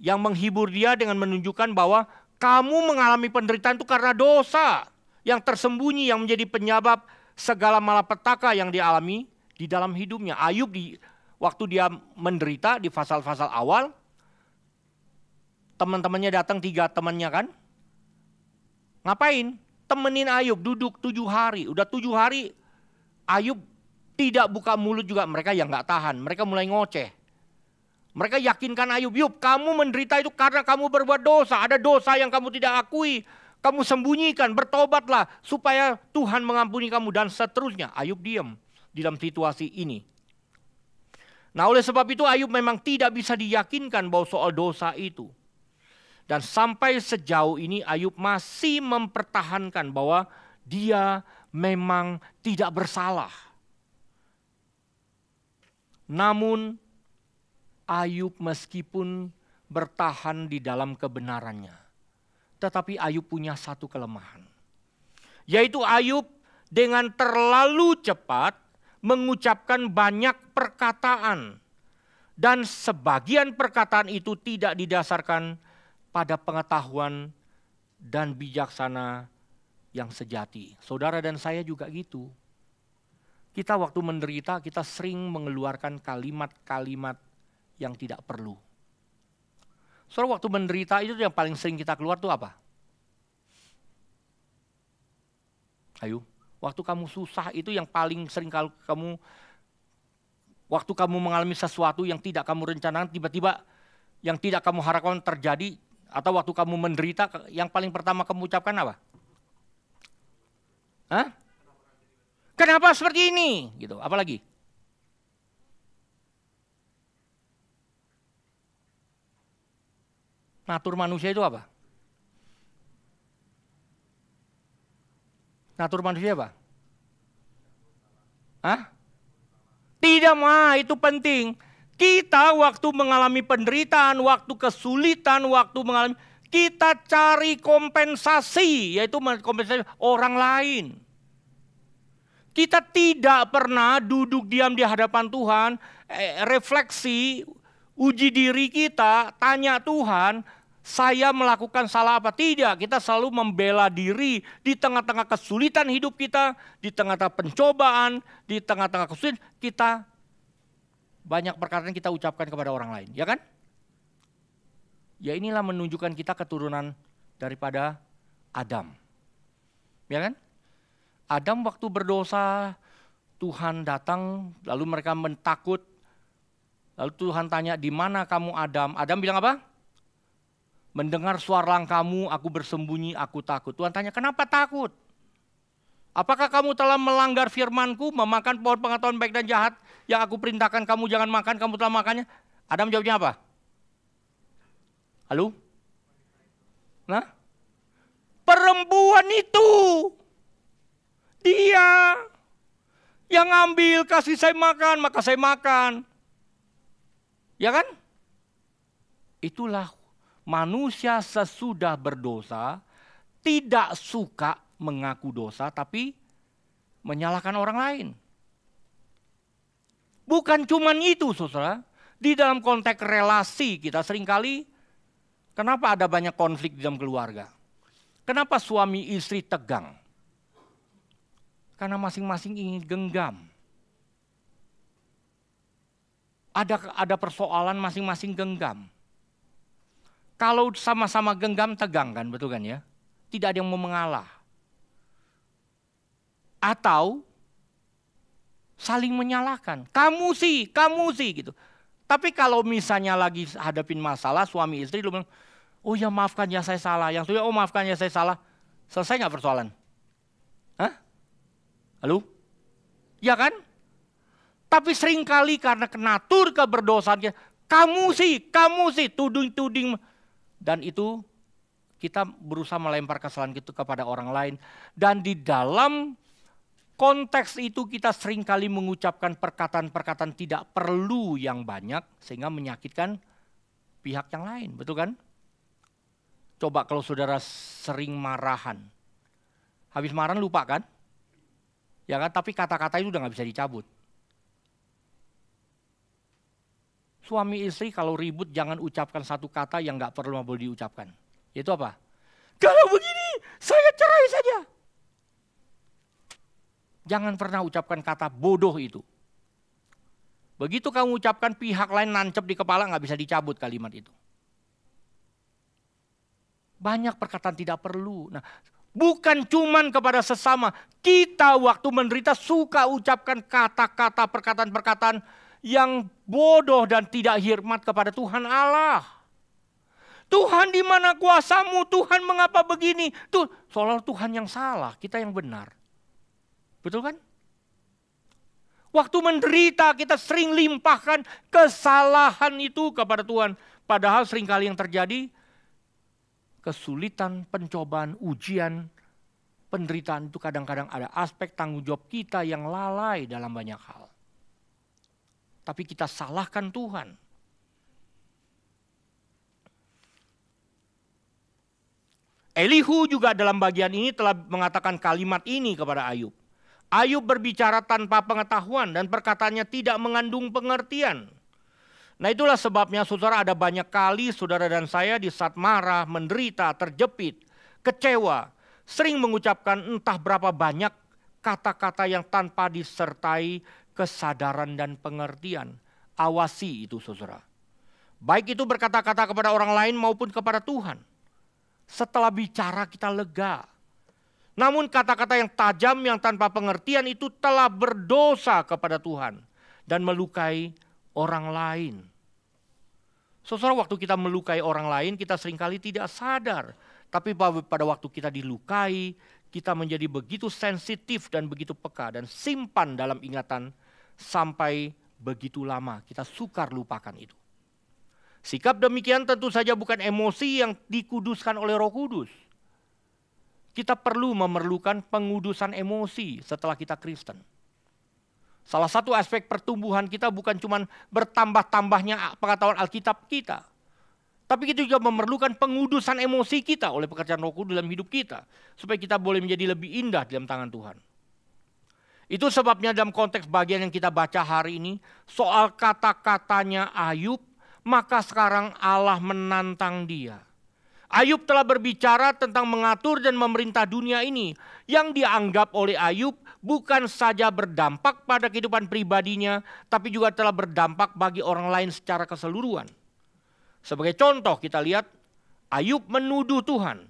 yang menghibur dia dengan menunjukkan bahwa kamu mengalami penderitaan itu karena dosa yang tersembunyi yang menjadi penyebab segala malapetaka yang dialami di dalam hidupnya. Ayub di waktu dia menderita di pasal-pasal awal teman-temannya datang tiga temannya kan. Ngapain? Temenin Ayub duduk tujuh hari. Udah tujuh hari Ayub tidak buka mulut juga mereka yang nggak tahan. Mereka mulai ngoceh. Mereka yakinkan Ayub, Yub kamu menderita itu karena kamu berbuat dosa. Ada dosa yang kamu tidak akui. Kamu sembunyikan, bertobatlah supaya Tuhan mengampuni kamu dan seterusnya. Ayub diam di dalam situasi ini. Nah oleh sebab itu Ayub memang tidak bisa diyakinkan bahwa soal dosa itu. Dan sampai sejauh ini Ayub masih mempertahankan bahwa dia memang tidak bersalah. Namun Ayub meskipun bertahan di dalam kebenarannya. Tetapi Ayub punya satu kelemahan. Yaitu Ayub dengan terlalu cepat mengucapkan banyak perkataan. Dan sebagian perkataan itu tidak didasarkan pada pengetahuan dan bijaksana yang sejati. Saudara dan saya juga gitu. Kita waktu menderita, kita sering mengeluarkan kalimat-kalimat yang tidak perlu. Saudara waktu menderita itu yang paling sering kita keluar tuh apa? Ayo, waktu kamu susah itu yang paling sering kalau kamu waktu kamu mengalami sesuatu yang tidak kamu rencanakan tiba-tiba yang tidak kamu harapkan terjadi, atau waktu kamu menderita, yang paling pertama kamu ucapkan apa? Hah? Kenapa seperti ini? Gitu. Apalagi? Natur manusia itu apa? Natur manusia apa? Hah? Tidak, mah itu penting. Kita waktu mengalami penderitaan, waktu kesulitan, waktu mengalami kita cari kompensasi, yaitu kompensasi orang lain. Kita tidak pernah duduk diam di hadapan Tuhan, eh, refleksi, uji diri kita, tanya Tuhan, saya melakukan salah apa? Tidak, kita selalu membela diri di tengah-tengah kesulitan hidup kita, di tengah-tengah pencobaan, di tengah-tengah kesulitan, kita banyak perkara yang kita ucapkan kepada orang lain, ya kan? Ya inilah menunjukkan kita keturunan daripada Adam. Ya kan? Adam waktu berdosa, Tuhan datang, lalu mereka mentakut. Lalu Tuhan tanya, di mana kamu Adam? Adam bilang apa? Mendengar suara langkahmu, aku bersembunyi, aku takut. Tuhan tanya, kenapa takut? Apakah kamu telah melanggar firmanku, memakan pohon pengetahuan baik dan jahat? yang aku perintahkan kamu jangan makan, kamu telah makannya. Adam jawabnya apa? Halo? Nah? Perempuan itu. Dia yang ambil kasih saya makan, maka saya makan. Ya kan? Itulah manusia sesudah berdosa tidak suka mengaku dosa tapi menyalahkan orang lain. Bukan cuma itu saudara. Di dalam konteks relasi kita seringkali kenapa ada banyak konflik di dalam keluarga? Kenapa suami istri tegang? Karena masing-masing ingin genggam. Ada ada persoalan masing-masing genggam. Kalau sama-sama genggam tegang kan betul kan ya? Tidak ada yang mau mengalah. Atau saling menyalahkan. Kamu sih, kamu sih gitu. Tapi kalau misalnya lagi hadapin masalah suami istri lu bilang, oh ya maafkan ya saya salah. Yang sudah oh maafkan ya saya salah. Selesai nggak persoalan? Hah? Halo? Ya kan? Tapi seringkali karena kenatur ke berdosanya, kamu sih, kamu sih, tuding-tuding. Dan itu kita berusaha melempar kesalahan itu kepada orang lain. Dan di dalam konteks itu kita seringkali mengucapkan perkataan-perkataan tidak perlu yang banyak sehingga menyakitkan pihak yang lain, betul kan? Coba kalau saudara sering marahan, habis marahan lupa kan? Ya kan, tapi kata-kata itu udah nggak bisa dicabut. Suami istri kalau ribut jangan ucapkan satu kata yang nggak perlu mau diucapkan. Itu apa? Kalau begini saya cerai saja. Jangan pernah ucapkan kata bodoh itu. Begitu kamu ucapkan pihak lain nancep di kepala nggak bisa dicabut kalimat itu. Banyak perkataan tidak perlu. Nah, bukan cuman kepada sesama. Kita waktu menderita suka ucapkan kata-kata perkataan-perkataan yang bodoh dan tidak hirmat kepada Tuhan Allah. Tuhan di mana kuasamu? Tuhan mengapa begini? Tuh, seolah Tuhan yang salah, kita yang benar. Betul kan? Waktu menderita kita sering limpahkan kesalahan itu kepada Tuhan. Padahal seringkali yang terjadi kesulitan, pencobaan, ujian, penderitaan itu kadang-kadang ada aspek tanggung jawab kita yang lalai dalam banyak hal. Tapi kita salahkan Tuhan. Elihu juga dalam bagian ini telah mengatakan kalimat ini kepada Ayub. Ayub berbicara tanpa pengetahuan dan perkataannya tidak mengandung pengertian. Nah itulah sebabnya saudara ada banyak kali saudara dan saya di saat marah, menderita, terjepit, kecewa. Sering mengucapkan entah berapa banyak kata-kata yang tanpa disertai kesadaran dan pengertian. Awasi itu saudara. Baik itu berkata-kata kepada orang lain maupun kepada Tuhan. Setelah bicara kita lega namun kata-kata yang tajam yang tanpa pengertian itu telah berdosa kepada Tuhan dan melukai orang lain. Sesuatu waktu kita melukai orang lain, kita seringkali tidak sadar. Tapi pada waktu kita dilukai, kita menjadi begitu sensitif dan begitu peka dan simpan dalam ingatan sampai begitu lama. Kita sukar lupakan itu. Sikap demikian tentu saja bukan emosi yang dikuduskan oleh Roh Kudus kita perlu memerlukan pengudusan emosi setelah kita Kristen. Salah satu aspek pertumbuhan kita bukan cuma bertambah-tambahnya pengetahuan Alkitab kita. Tapi kita juga memerlukan pengudusan emosi kita oleh pekerjaan roh kudus dalam hidup kita. Supaya kita boleh menjadi lebih indah dalam tangan Tuhan. Itu sebabnya dalam konteks bagian yang kita baca hari ini, soal kata-katanya Ayub, maka sekarang Allah menantang dia Ayub telah berbicara tentang mengatur dan memerintah dunia ini yang dianggap oleh Ayub bukan saja berdampak pada kehidupan pribadinya, tapi juga telah berdampak bagi orang lain secara keseluruhan. Sebagai contoh kita lihat Ayub menuduh Tuhan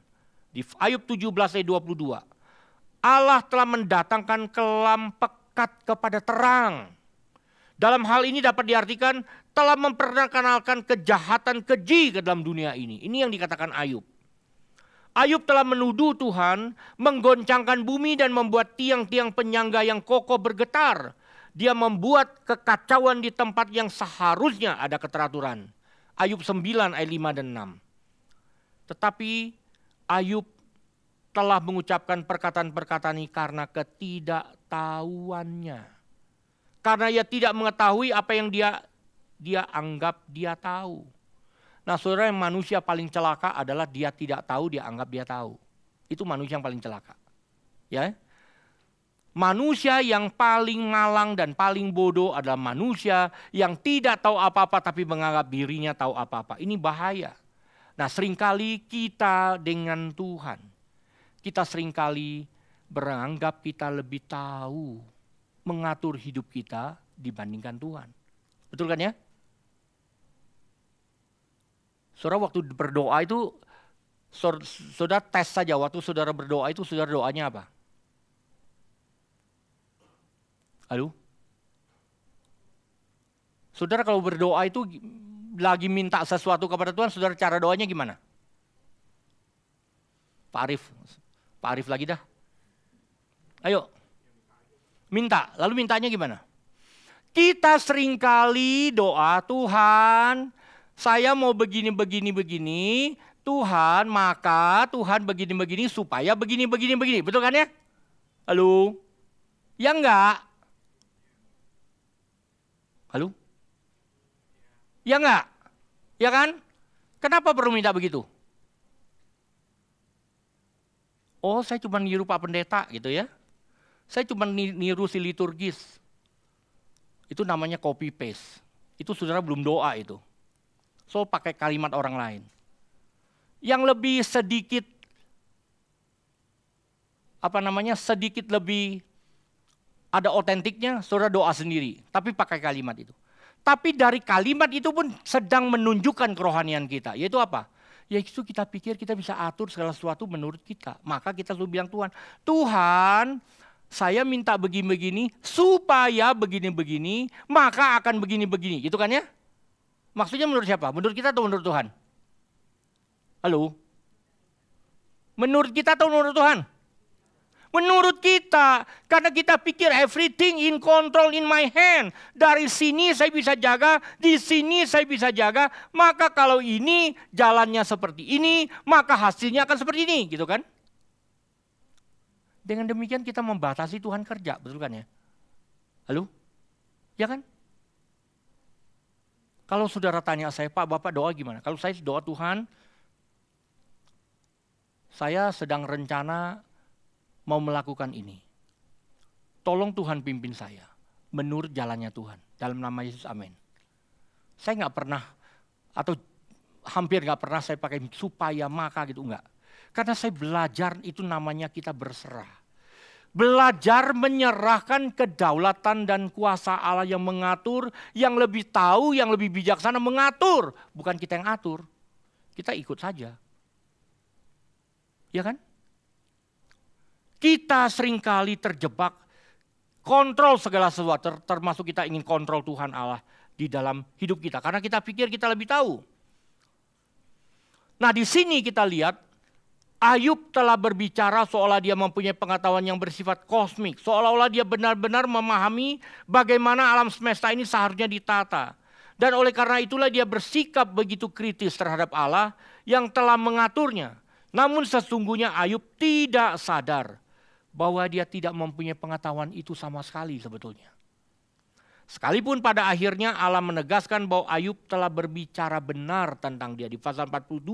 di Ayub 17 ayat 22. Allah telah mendatangkan kelam pekat kepada terang dalam hal ini dapat diartikan telah memperkenalkan kejahatan keji ke dalam dunia ini. Ini yang dikatakan Ayub. Ayub telah menuduh Tuhan menggoncangkan bumi dan membuat tiang-tiang penyangga yang kokoh bergetar. Dia membuat kekacauan di tempat yang seharusnya ada keteraturan. Ayub 9 ayat 5 dan 6. Tetapi Ayub telah mengucapkan perkataan-perkataan ini karena ketidaktahuannya. Karena ia tidak mengetahui apa yang dia dia anggap dia tahu. Nah saudara yang manusia paling celaka adalah dia tidak tahu, dia anggap dia tahu. Itu manusia yang paling celaka. Ya, Manusia yang paling malang dan paling bodoh adalah manusia yang tidak tahu apa-apa tapi menganggap dirinya tahu apa-apa. Ini bahaya. Nah seringkali kita dengan Tuhan, kita seringkali beranggap kita lebih tahu mengatur hidup kita dibandingkan Tuhan. Betul kan ya? Saudara waktu berdoa itu, saudara tes saja waktu saudara berdoa itu saudara doanya apa? Aduh, Saudara kalau berdoa itu lagi minta sesuatu kepada Tuhan, saudara cara doanya gimana? Pak Arif, Pak Arif lagi dah. Ayo, Minta, lalu mintanya gimana? Kita seringkali doa, Tuhan saya mau begini, begini, begini, Tuhan maka Tuhan begini, begini, supaya begini, begini, begini. Betul kan ya? Halo? Ya enggak? Halo? Ya enggak? Ya kan? Kenapa perlu minta begitu? Oh, saya cuma niru Pak Pendeta gitu ya. Saya cuma niru si liturgis. Itu namanya copy paste. Itu saudara belum doa itu. So pakai kalimat orang lain. Yang lebih sedikit apa namanya? sedikit lebih ada otentiknya, saudara doa sendiri, tapi pakai kalimat itu. Tapi dari kalimat itu pun sedang menunjukkan kerohanian kita, yaitu apa? Yaitu kita pikir kita bisa atur segala sesuatu menurut kita. Maka kita selalu bilang Tuhan, Tuhan saya minta begini-begini supaya begini-begini maka akan begini-begini gitu kan ya maksudnya menurut siapa menurut kita atau menurut Tuhan halo menurut kita atau menurut Tuhan menurut kita karena kita pikir everything in control in my hand dari sini saya bisa jaga di sini saya bisa jaga maka kalau ini jalannya seperti ini maka hasilnya akan seperti ini gitu kan dengan demikian kita membatasi Tuhan kerja, betul kan ya? Halo? Ya kan? Kalau saudara tanya saya, Pak Bapak doa gimana? Kalau saya doa Tuhan, saya sedang rencana mau melakukan ini. Tolong Tuhan pimpin saya, menurut jalannya Tuhan. Dalam nama Yesus, amin. Saya nggak pernah, atau hampir nggak pernah saya pakai supaya maka gitu, enggak. Karena saya belajar itu namanya kita berserah. Belajar menyerahkan kedaulatan dan kuasa Allah yang mengatur, yang lebih tahu, yang lebih bijaksana mengatur. Bukan kita yang atur, kita ikut saja. Ya kan? Kita seringkali terjebak kontrol segala sesuatu, termasuk kita ingin kontrol Tuhan Allah di dalam hidup kita. Karena kita pikir kita lebih tahu. Nah di sini kita lihat Ayub telah berbicara seolah dia mempunyai pengetahuan yang bersifat kosmik, seolah-olah dia benar-benar memahami bagaimana alam semesta ini seharusnya ditata. Dan oleh karena itulah dia bersikap begitu kritis terhadap Allah yang telah mengaturnya. Namun sesungguhnya Ayub tidak sadar bahwa dia tidak mempunyai pengetahuan itu sama sekali sebetulnya. Sekalipun pada akhirnya Allah menegaskan bahwa Ayub telah berbicara benar tentang dia di pasal 42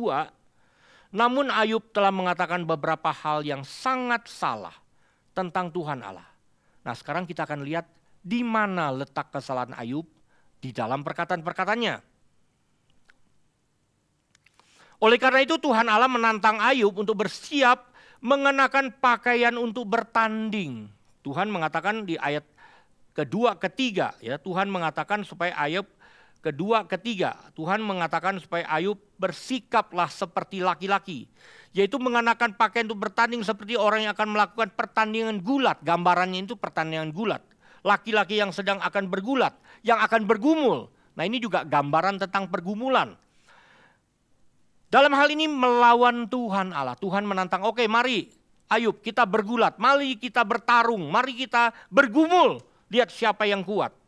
namun Ayub telah mengatakan beberapa hal yang sangat salah tentang Tuhan Allah. Nah sekarang kita akan lihat di mana letak kesalahan Ayub di dalam perkataan perkatannya Oleh karena itu Tuhan Allah menantang Ayub untuk bersiap mengenakan pakaian untuk bertanding. Tuhan mengatakan di ayat kedua ketiga ya Tuhan mengatakan supaya Ayub kedua, ketiga, Tuhan mengatakan supaya Ayub bersikaplah seperti laki-laki, yaitu mengenakan pakaian untuk bertanding seperti orang yang akan melakukan pertandingan gulat. Gambarannya itu pertandingan gulat. Laki-laki yang sedang akan bergulat, yang akan bergumul. Nah, ini juga gambaran tentang pergumulan. Dalam hal ini melawan Tuhan Allah. Tuhan menantang, "Oke, mari Ayub, kita bergulat. Mari kita bertarung. Mari kita bergumul. Lihat siapa yang kuat."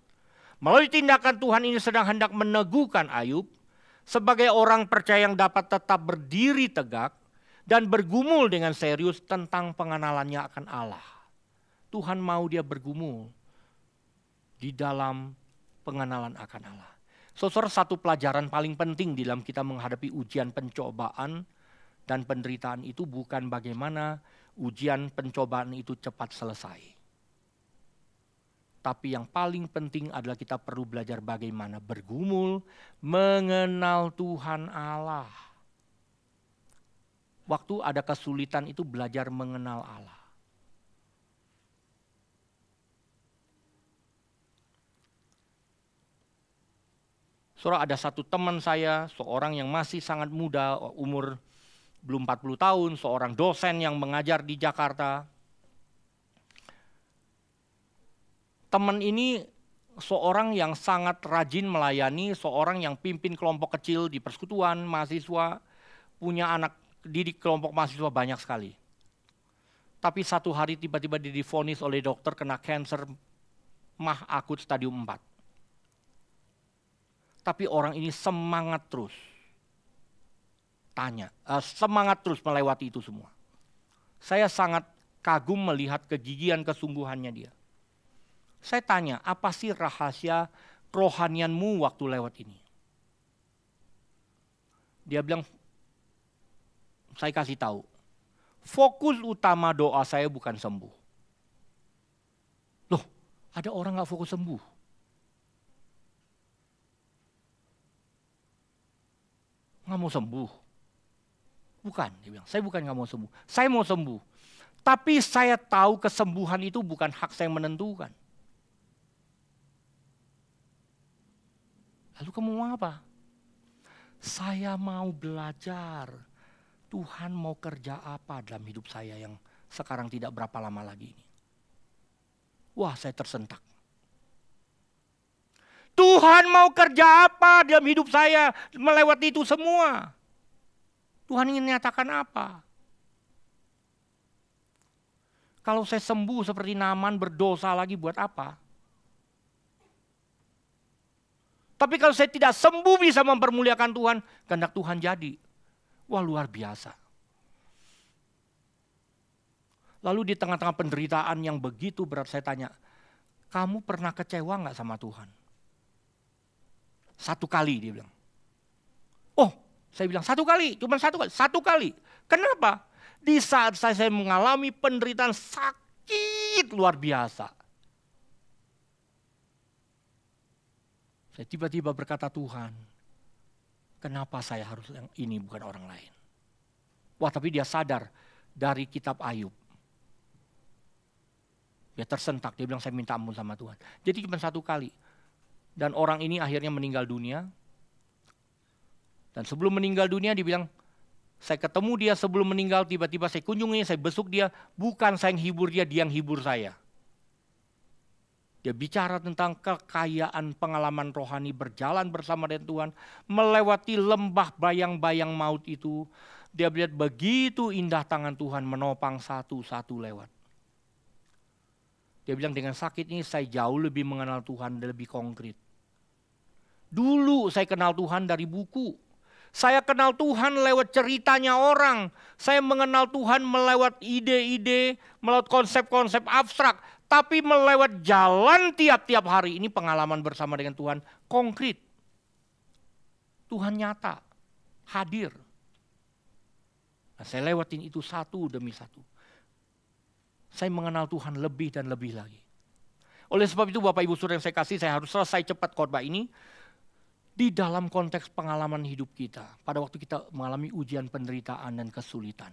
Melalui tindakan Tuhan ini sedang hendak meneguhkan Ayub sebagai orang percaya yang dapat tetap berdiri tegak dan bergumul dengan serius tentang pengenalannya akan Allah. Tuhan mau dia bergumul di dalam pengenalan akan Allah. Sosor satu pelajaran paling penting di dalam kita menghadapi ujian pencobaan dan penderitaan itu bukan bagaimana ujian pencobaan itu cepat selesai tapi yang paling penting adalah kita perlu belajar bagaimana bergumul, mengenal Tuhan Allah. Waktu ada kesulitan itu belajar mengenal Allah. Surah ada satu teman saya, seorang yang masih sangat muda, umur belum 40 tahun, seorang dosen yang mengajar di Jakarta. teman ini seorang yang sangat rajin melayani, seorang yang pimpin kelompok kecil di persekutuan, mahasiswa, punya anak didik kelompok mahasiswa banyak sekali. Tapi satu hari tiba-tiba dia difonis oleh dokter kena cancer mah akut stadium 4. Tapi orang ini semangat terus. Tanya, uh, semangat terus melewati itu semua. Saya sangat kagum melihat kegigihan kesungguhannya dia. Saya tanya, apa sih rahasia kerohanianmu waktu lewat ini? Dia bilang, saya kasih tahu. Fokus utama doa saya bukan sembuh. Loh, ada orang nggak fokus sembuh. Nggak mau sembuh. Bukan, dia bilang. Saya bukan nggak mau sembuh. Saya mau sembuh. Tapi saya tahu kesembuhan itu bukan hak saya menentukan. Lalu kamu mau apa? Saya mau belajar. Tuhan mau kerja apa dalam hidup saya yang sekarang tidak berapa lama lagi ini. Wah, saya tersentak. Tuhan mau kerja apa dalam hidup saya melewati itu semua? Tuhan ingin nyatakan apa? Kalau saya sembuh seperti Naman berdosa lagi buat apa? Tapi kalau saya tidak sembuh bisa mempermuliakan Tuhan, kehendak Tuhan jadi. Wah luar biasa. Lalu di tengah-tengah penderitaan yang begitu berat saya tanya, kamu pernah kecewa nggak sama Tuhan? Satu kali dia bilang. Oh, saya bilang satu kali, cuma satu kali, satu kali. Kenapa? Di saat saya, saya mengalami penderitaan sakit luar biasa Saya tiba-tiba berkata, Tuhan, kenapa saya harus yang ini bukan orang lain? Wah tapi dia sadar dari kitab Ayub. Dia tersentak, dia bilang saya minta ampun sama Tuhan. Jadi cuma satu kali. Dan orang ini akhirnya meninggal dunia. Dan sebelum meninggal dunia dia bilang, saya ketemu dia sebelum meninggal, tiba-tiba saya kunjungi, saya besuk dia. Bukan saya yang hibur dia, dia yang hibur saya. Dia bicara tentang kekayaan pengalaman rohani berjalan bersama dengan Tuhan, melewati lembah bayang-bayang maut itu. Dia melihat begitu indah tangan Tuhan menopang satu-satu lewat. Dia bilang dengan sakit ini saya jauh lebih mengenal Tuhan dan lebih konkret. Dulu saya kenal Tuhan dari buku. Saya kenal Tuhan lewat ceritanya orang. Saya mengenal Tuhan melewat ide-ide, melewat konsep-konsep abstrak tapi melewat jalan tiap-tiap hari ini pengalaman bersama dengan Tuhan konkret. Tuhan nyata, hadir. Nah, saya lewatin itu satu demi satu. Saya mengenal Tuhan lebih dan lebih lagi. Oleh sebab itu Bapak Ibu Saudara yang saya kasih, saya harus selesai cepat khotbah ini di dalam konteks pengalaman hidup kita pada waktu kita mengalami ujian penderitaan dan kesulitan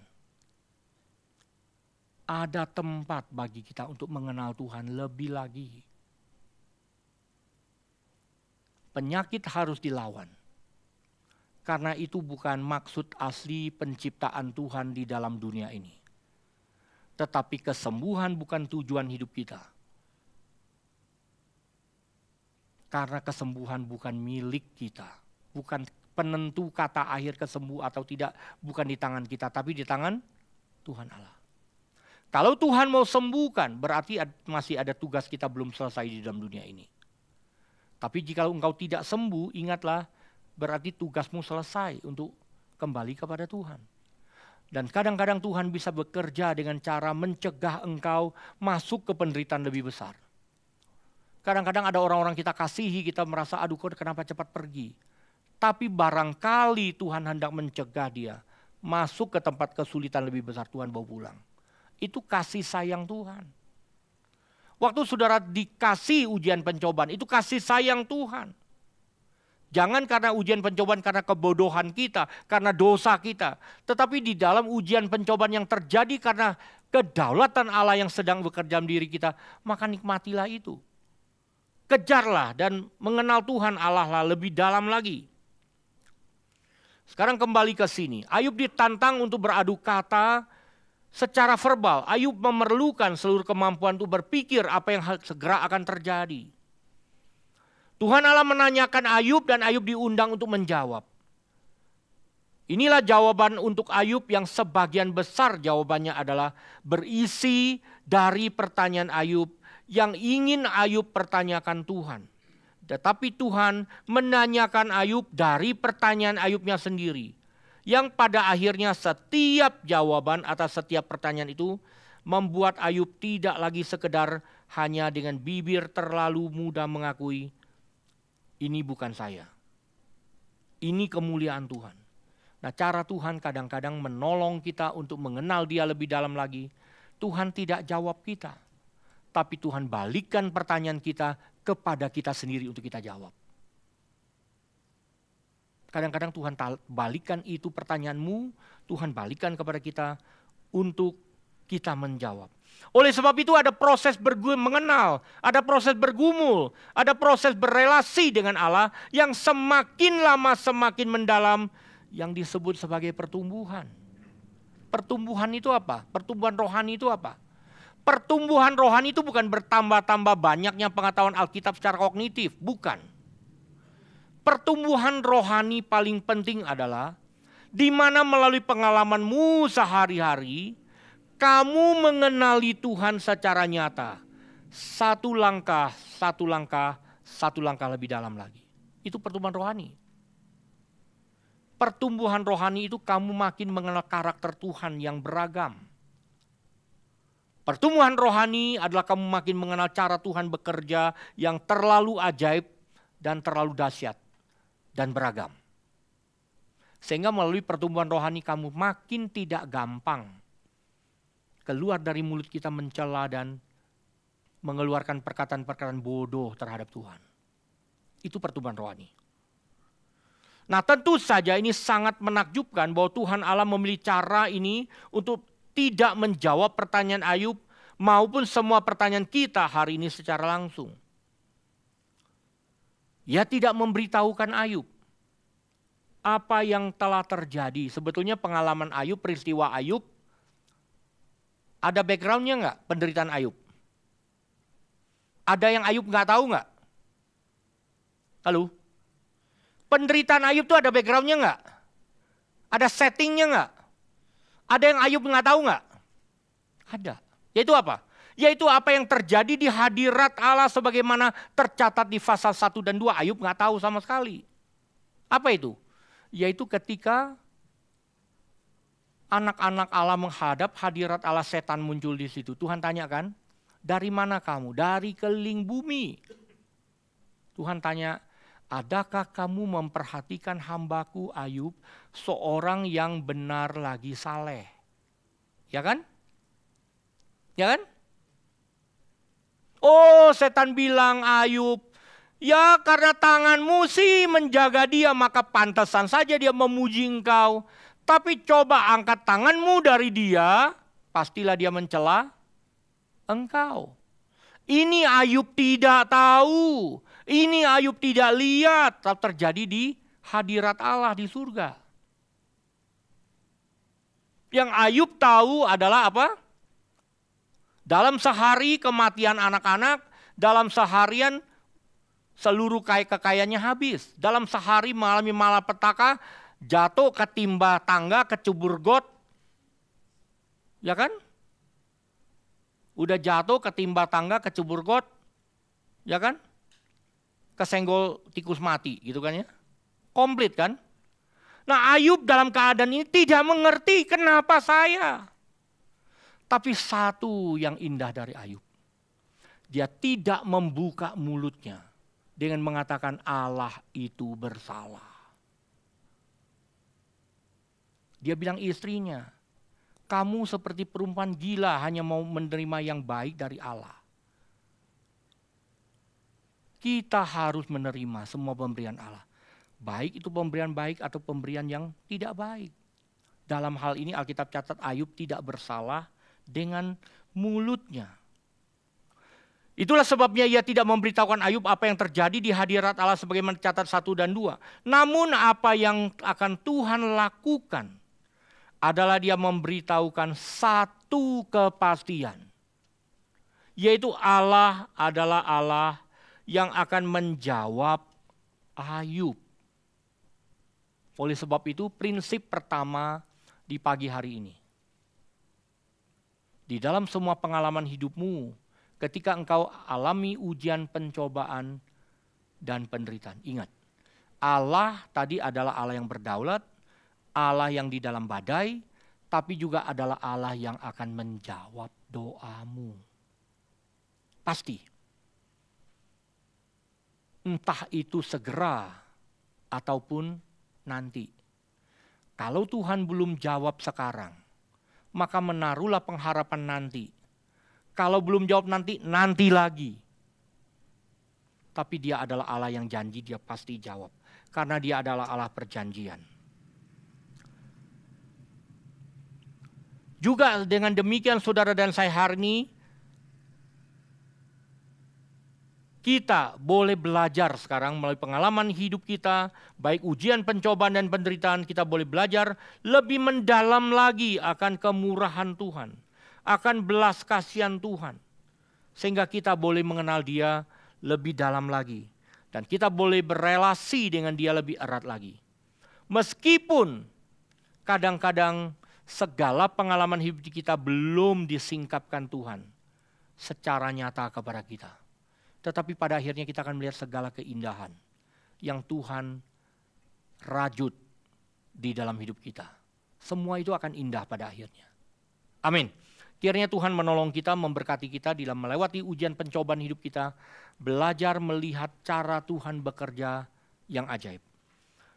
ada tempat bagi kita untuk mengenal Tuhan lebih lagi. Penyakit harus dilawan. Karena itu bukan maksud asli penciptaan Tuhan di dalam dunia ini. Tetapi kesembuhan bukan tujuan hidup kita. Karena kesembuhan bukan milik kita, bukan penentu kata akhir kesembuh atau tidak bukan di tangan kita tapi di tangan Tuhan Allah. Kalau Tuhan mau sembuhkan, berarti masih ada tugas kita belum selesai di dalam dunia ini. Tapi jika engkau tidak sembuh, ingatlah berarti tugasmu selesai untuk kembali kepada Tuhan. Dan kadang-kadang Tuhan bisa bekerja dengan cara mencegah engkau masuk ke penderitaan lebih besar. Kadang-kadang ada orang-orang kita kasihi, kita merasa aduh kok kenapa cepat pergi. Tapi barangkali Tuhan hendak mencegah dia masuk ke tempat kesulitan lebih besar Tuhan bawa pulang. Itu kasih sayang Tuhan. Waktu saudara dikasih ujian pencobaan, itu kasih sayang Tuhan. Jangan karena ujian pencobaan karena kebodohan kita, karena dosa kita, tetapi di dalam ujian pencobaan yang terjadi karena kedaulatan Allah yang sedang bekerja di diri kita, maka nikmatilah itu. Kejarlah dan mengenal Tuhan Allah lah lebih dalam lagi. Sekarang kembali ke sini. Ayub ditantang untuk beradu kata secara verbal. Ayub memerlukan seluruh kemampuan untuk berpikir apa yang segera akan terjadi. Tuhan Allah menanyakan Ayub dan Ayub diundang untuk menjawab. Inilah jawaban untuk Ayub yang sebagian besar jawabannya adalah berisi dari pertanyaan Ayub yang ingin Ayub pertanyakan Tuhan. Tetapi Tuhan menanyakan Ayub dari pertanyaan Ayubnya sendiri yang pada akhirnya setiap jawaban atas setiap pertanyaan itu membuat Ayub tidak lagi sekedar hanya dengan bibir terlalu mudah mengakui ini bukan saya. Ini kemuliaan Tuhan. Nah, cara Tuhan kadang-kadang menolong kita untuk mengenal Dia lebih dalam lagi. Tuhan tidak jawab kita, tapi Tuhan balikkan pertanyaan kita kepada kita sendiri untuk kita jawab kadang-kadang Tuhan balikan itu pertanyaanmu, Tuhan balikan kepada kita untuk kita menjawab. Oleh sebab itu ada proses bergumul mengenal, ada proses bergumul, ada proses berelasi dengan Allah yang semakin lama semakin mendalam yang disebut sebagai pertumbuhan. Pertumbuhan itu apa? Pertumbuhan rohani itu apa? Pertumbuhan rohani itu bukan bertambah-tambah banyaknya pengetahuan Alkitab secara kognitif, bukan pertumbuhan rohani paling penting adalah di mana melalui pengalamanmu sehari-hari kamu mengenali Tuhan secara nyata. Satu langkah, satu langkah, satu langkah lebih dalam lagi. Itu pertumbuhan rohani. Pertumbuhan rohani itu kamu makin mengenal karakter Tuhan yang beragam. Pertumbuhan rohani adalah kamu makin mengenal cara Tuhan bekerja yang terlalu ajaib dan terlalu dahsyat dan beragam. Sehingga melalui pertumbuhan rohani kamu makin tidak gampang keluar dari mulut kita mencela dan mengeluarkan perkataan-perkataan bodoh terhadap Tuhan. Itu pertumbuhan rohani. Nah tentu saja ini sangat menakjubkan bahwa Tuhan Allah memilih cara ini untuk tidak menjawab pertanyaan Ayub maupun semua pertanyaan kita hari ini secara langsung. Ia tidak memberitahukan Ayub apa yang telah terjadi. Sebetulnya pengalaman Ayub, peristiwa Ayub, ada backgroundnya nggak penderitaan Ayub? Ada yang Ayub nggak tahu nggak? Halo? Penderitaan Ayub itu ada backgroundnya nggak? Ada settingnya nggak? Ada yang Ayub nggak tahu nggak? Ada. Yaitu apa? yaitu apa yang terjadi di hadirat Allah sebagaimana tercatat di pasal 1 dan 2. Ayub nggak tahu sama sekali. Apa itu? Yaitu ketika anak-anak Allah menghadap hadirat Allah setan muncul di situ. Tuhan tanya kan dari mana kamu? Dari keling bumi. Tuhan tanya, adakah kamu memperhatikan hambaku Ayub seorang yang benar lagi saleh? Ya kan? Ya kan? Oh setan bilang Ayub, ya karena tanganmu sih menjaga dia maka pantasan saja dia memuji engkau. Tapi coba angkat tanganmu dari dia, pastilah dia mencela engkau. Ini Ayub tidak tahu. Ini Ayub tidak lihat terjadi di hadirat Allah di surga. Yang Ayub tahu adalah apa? Dalam sehari kematian anak-anak, dalam seharian seluruh kaya kekayaannya habis. Dalam sehari mengalami malapetaka, jatuh ke timba tangga, kecubur got. Ya kan? Udah jatuh ke timba tangga, kecubur got. Ya kan? Kesenggol tikus mati gitu kan ya. Komplit kan? Nah Ayub dalam keadaan ini tidak mengerti kenapa saya. Tapi satu yang indah dari Ayub. Dia tidak membuka mulutnya dengan mengatakan Allah itu bersalah. Dia bilang istrinya, kamu seperti perempuan gila hanya mau menerima yang baik dari Allah. Kita harus menerima semua pemberian Allah. Baik itu pemberian baik atau pemberian yang tidak baik. Dalam hal ini Alkitab catat Ayub tidak bersalah dengan mulutnya. Itulah sebabnya ia tidak memberitahukan Ayub apa yang terjadi di hadirat Allah sebagaimana mencatat satu dan dua. Namun apa yang akan Tuhan lakukan adalah dia memberitahukan satu kepastian. Yaitu Allah adalah Allah yang akan menjawab Ayub. Oleh sebab itu prinsip pertama di pagi hari ini di dalam semua pengalaman hidupmu, ketika engkau alami ujian pencobaan dan penderitaan. Ingat, Allah tadi adalah Allah yang berdaulat, Allah yang di dalam badai, tapi juga adalah Allah yang akan menjawab doamu. Pasti. Entah itu segera ataupun nanti. Kalau Tuhan belum jawab sekarang, maka menaruhlah pengharapan nanti. Kalau belum jawab nanti, nanti lagi. Tapi dia adalah Allah yang janji, dia pasti jawab. Karena dia adalah Allah perjanjian. Juga dengan demikian saudara dan saya hari ini, kita boleh belajar sekarang melalui pengalaman hidup kita, baik ujian, pencobaan, dan penderitaan, kita boleh belajar lebih mendalam lagi akan kemurahan Tuhan, akan belas kasihan Tuhan, sehingga kita boleh mengenal Dia lebih dalam lagi, dan kita boleh berelasi dengan Dia lebih erat lagi. Meskipun kadang-kadang segala pengalaman hidup kita belum disingkapkan Tuhan secara nyata kepada kita tetapi pada akhirnya kita akan melihat segala keindahan yang Tuhan rajut di dalam hidup kita. Semua itu akan indah pada akhirnya. Amin. Kiranya Tuhan menolong kita, memberkati kita dalam melewati ujian pencobaan hidup kita, belajar melihat cara Tuhan bekerja yang ajaib.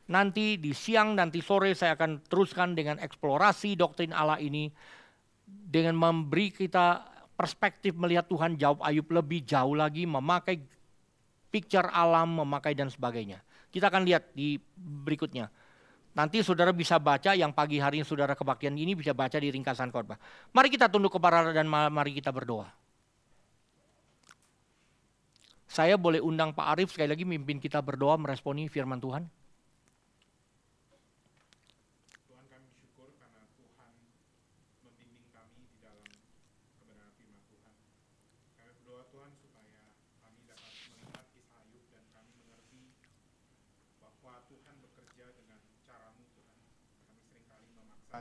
Nanti di siang, nanti sore saya akan teruskan dengan eksplorasi doktrin Allah ini dengan memberi kita perspektif melihat Tuhan jawab Ayub lebih jauh lagi memakai picture alam, memakai dan sebagainya. Kita akan lihat di berikutnya. Nanti saudara bisa baca yang pagi hari ini saudara kebaktian ini bisa baca di ringkasan khotbah. Mari kita tunduk kepada dan mari kita berdoa. Saya boleh undang Pak Arief sekali lagi mimpin kita berdoa meresponi firman Tuhan.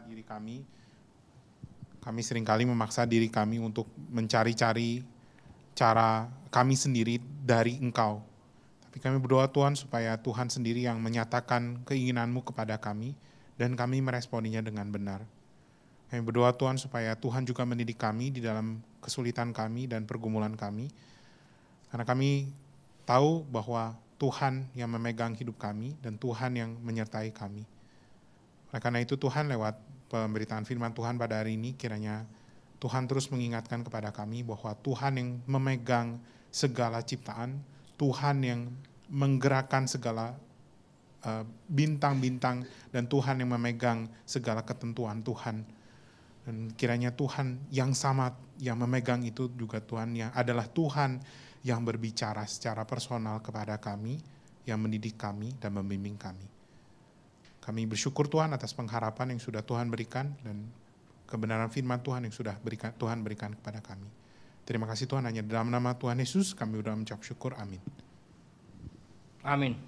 diri kami. Kami seringkali memaksa diri kami untuk mencari-cari cara kami sendiri dari Engkau. Tapi kami berdoa Tuhan supaya Tuhan sendiri yang menyatakan keinginanmu kepada kami dan kami meresponinya dengan benar. Kami berdoa Tuhan supaya Tuhan juga mendidik kami di dalam kesulitan kami dan pergumulan kami. Karena kami tahu bahwa Tuhan yang memegang hidup kami dan Tuhan yang menyertai kami. Oleh karena itu Tuhan lewat pemberitaan firman Tuhan pada hari ini kiranya Tuhan terus mengingatkan kepada kami bahwa Tuhan yang memegang segala ciptaan, Tuhan yang menggerakkan segala e, bintang-bintang dan Tuhan yang memegang segala ketentuan Tuhan. Dan kiranya Tuhan yang sama yang memegang itu juga Tuhan yang adalah Tuhan yang berbicara secara personal kepada kami, yang mendidik kami dan membimbing kami. Kami bersyukur Tuhan atas pengharapan yang sudah Tuhan berikan dan kebenaran firman Tuhan yang sudah berikan, Tuhan berikan kepada kami. Terima kasih Tuhan hanya dalam nama Tuhan Yesus kami sudah mencap syukur. Amin. Amin.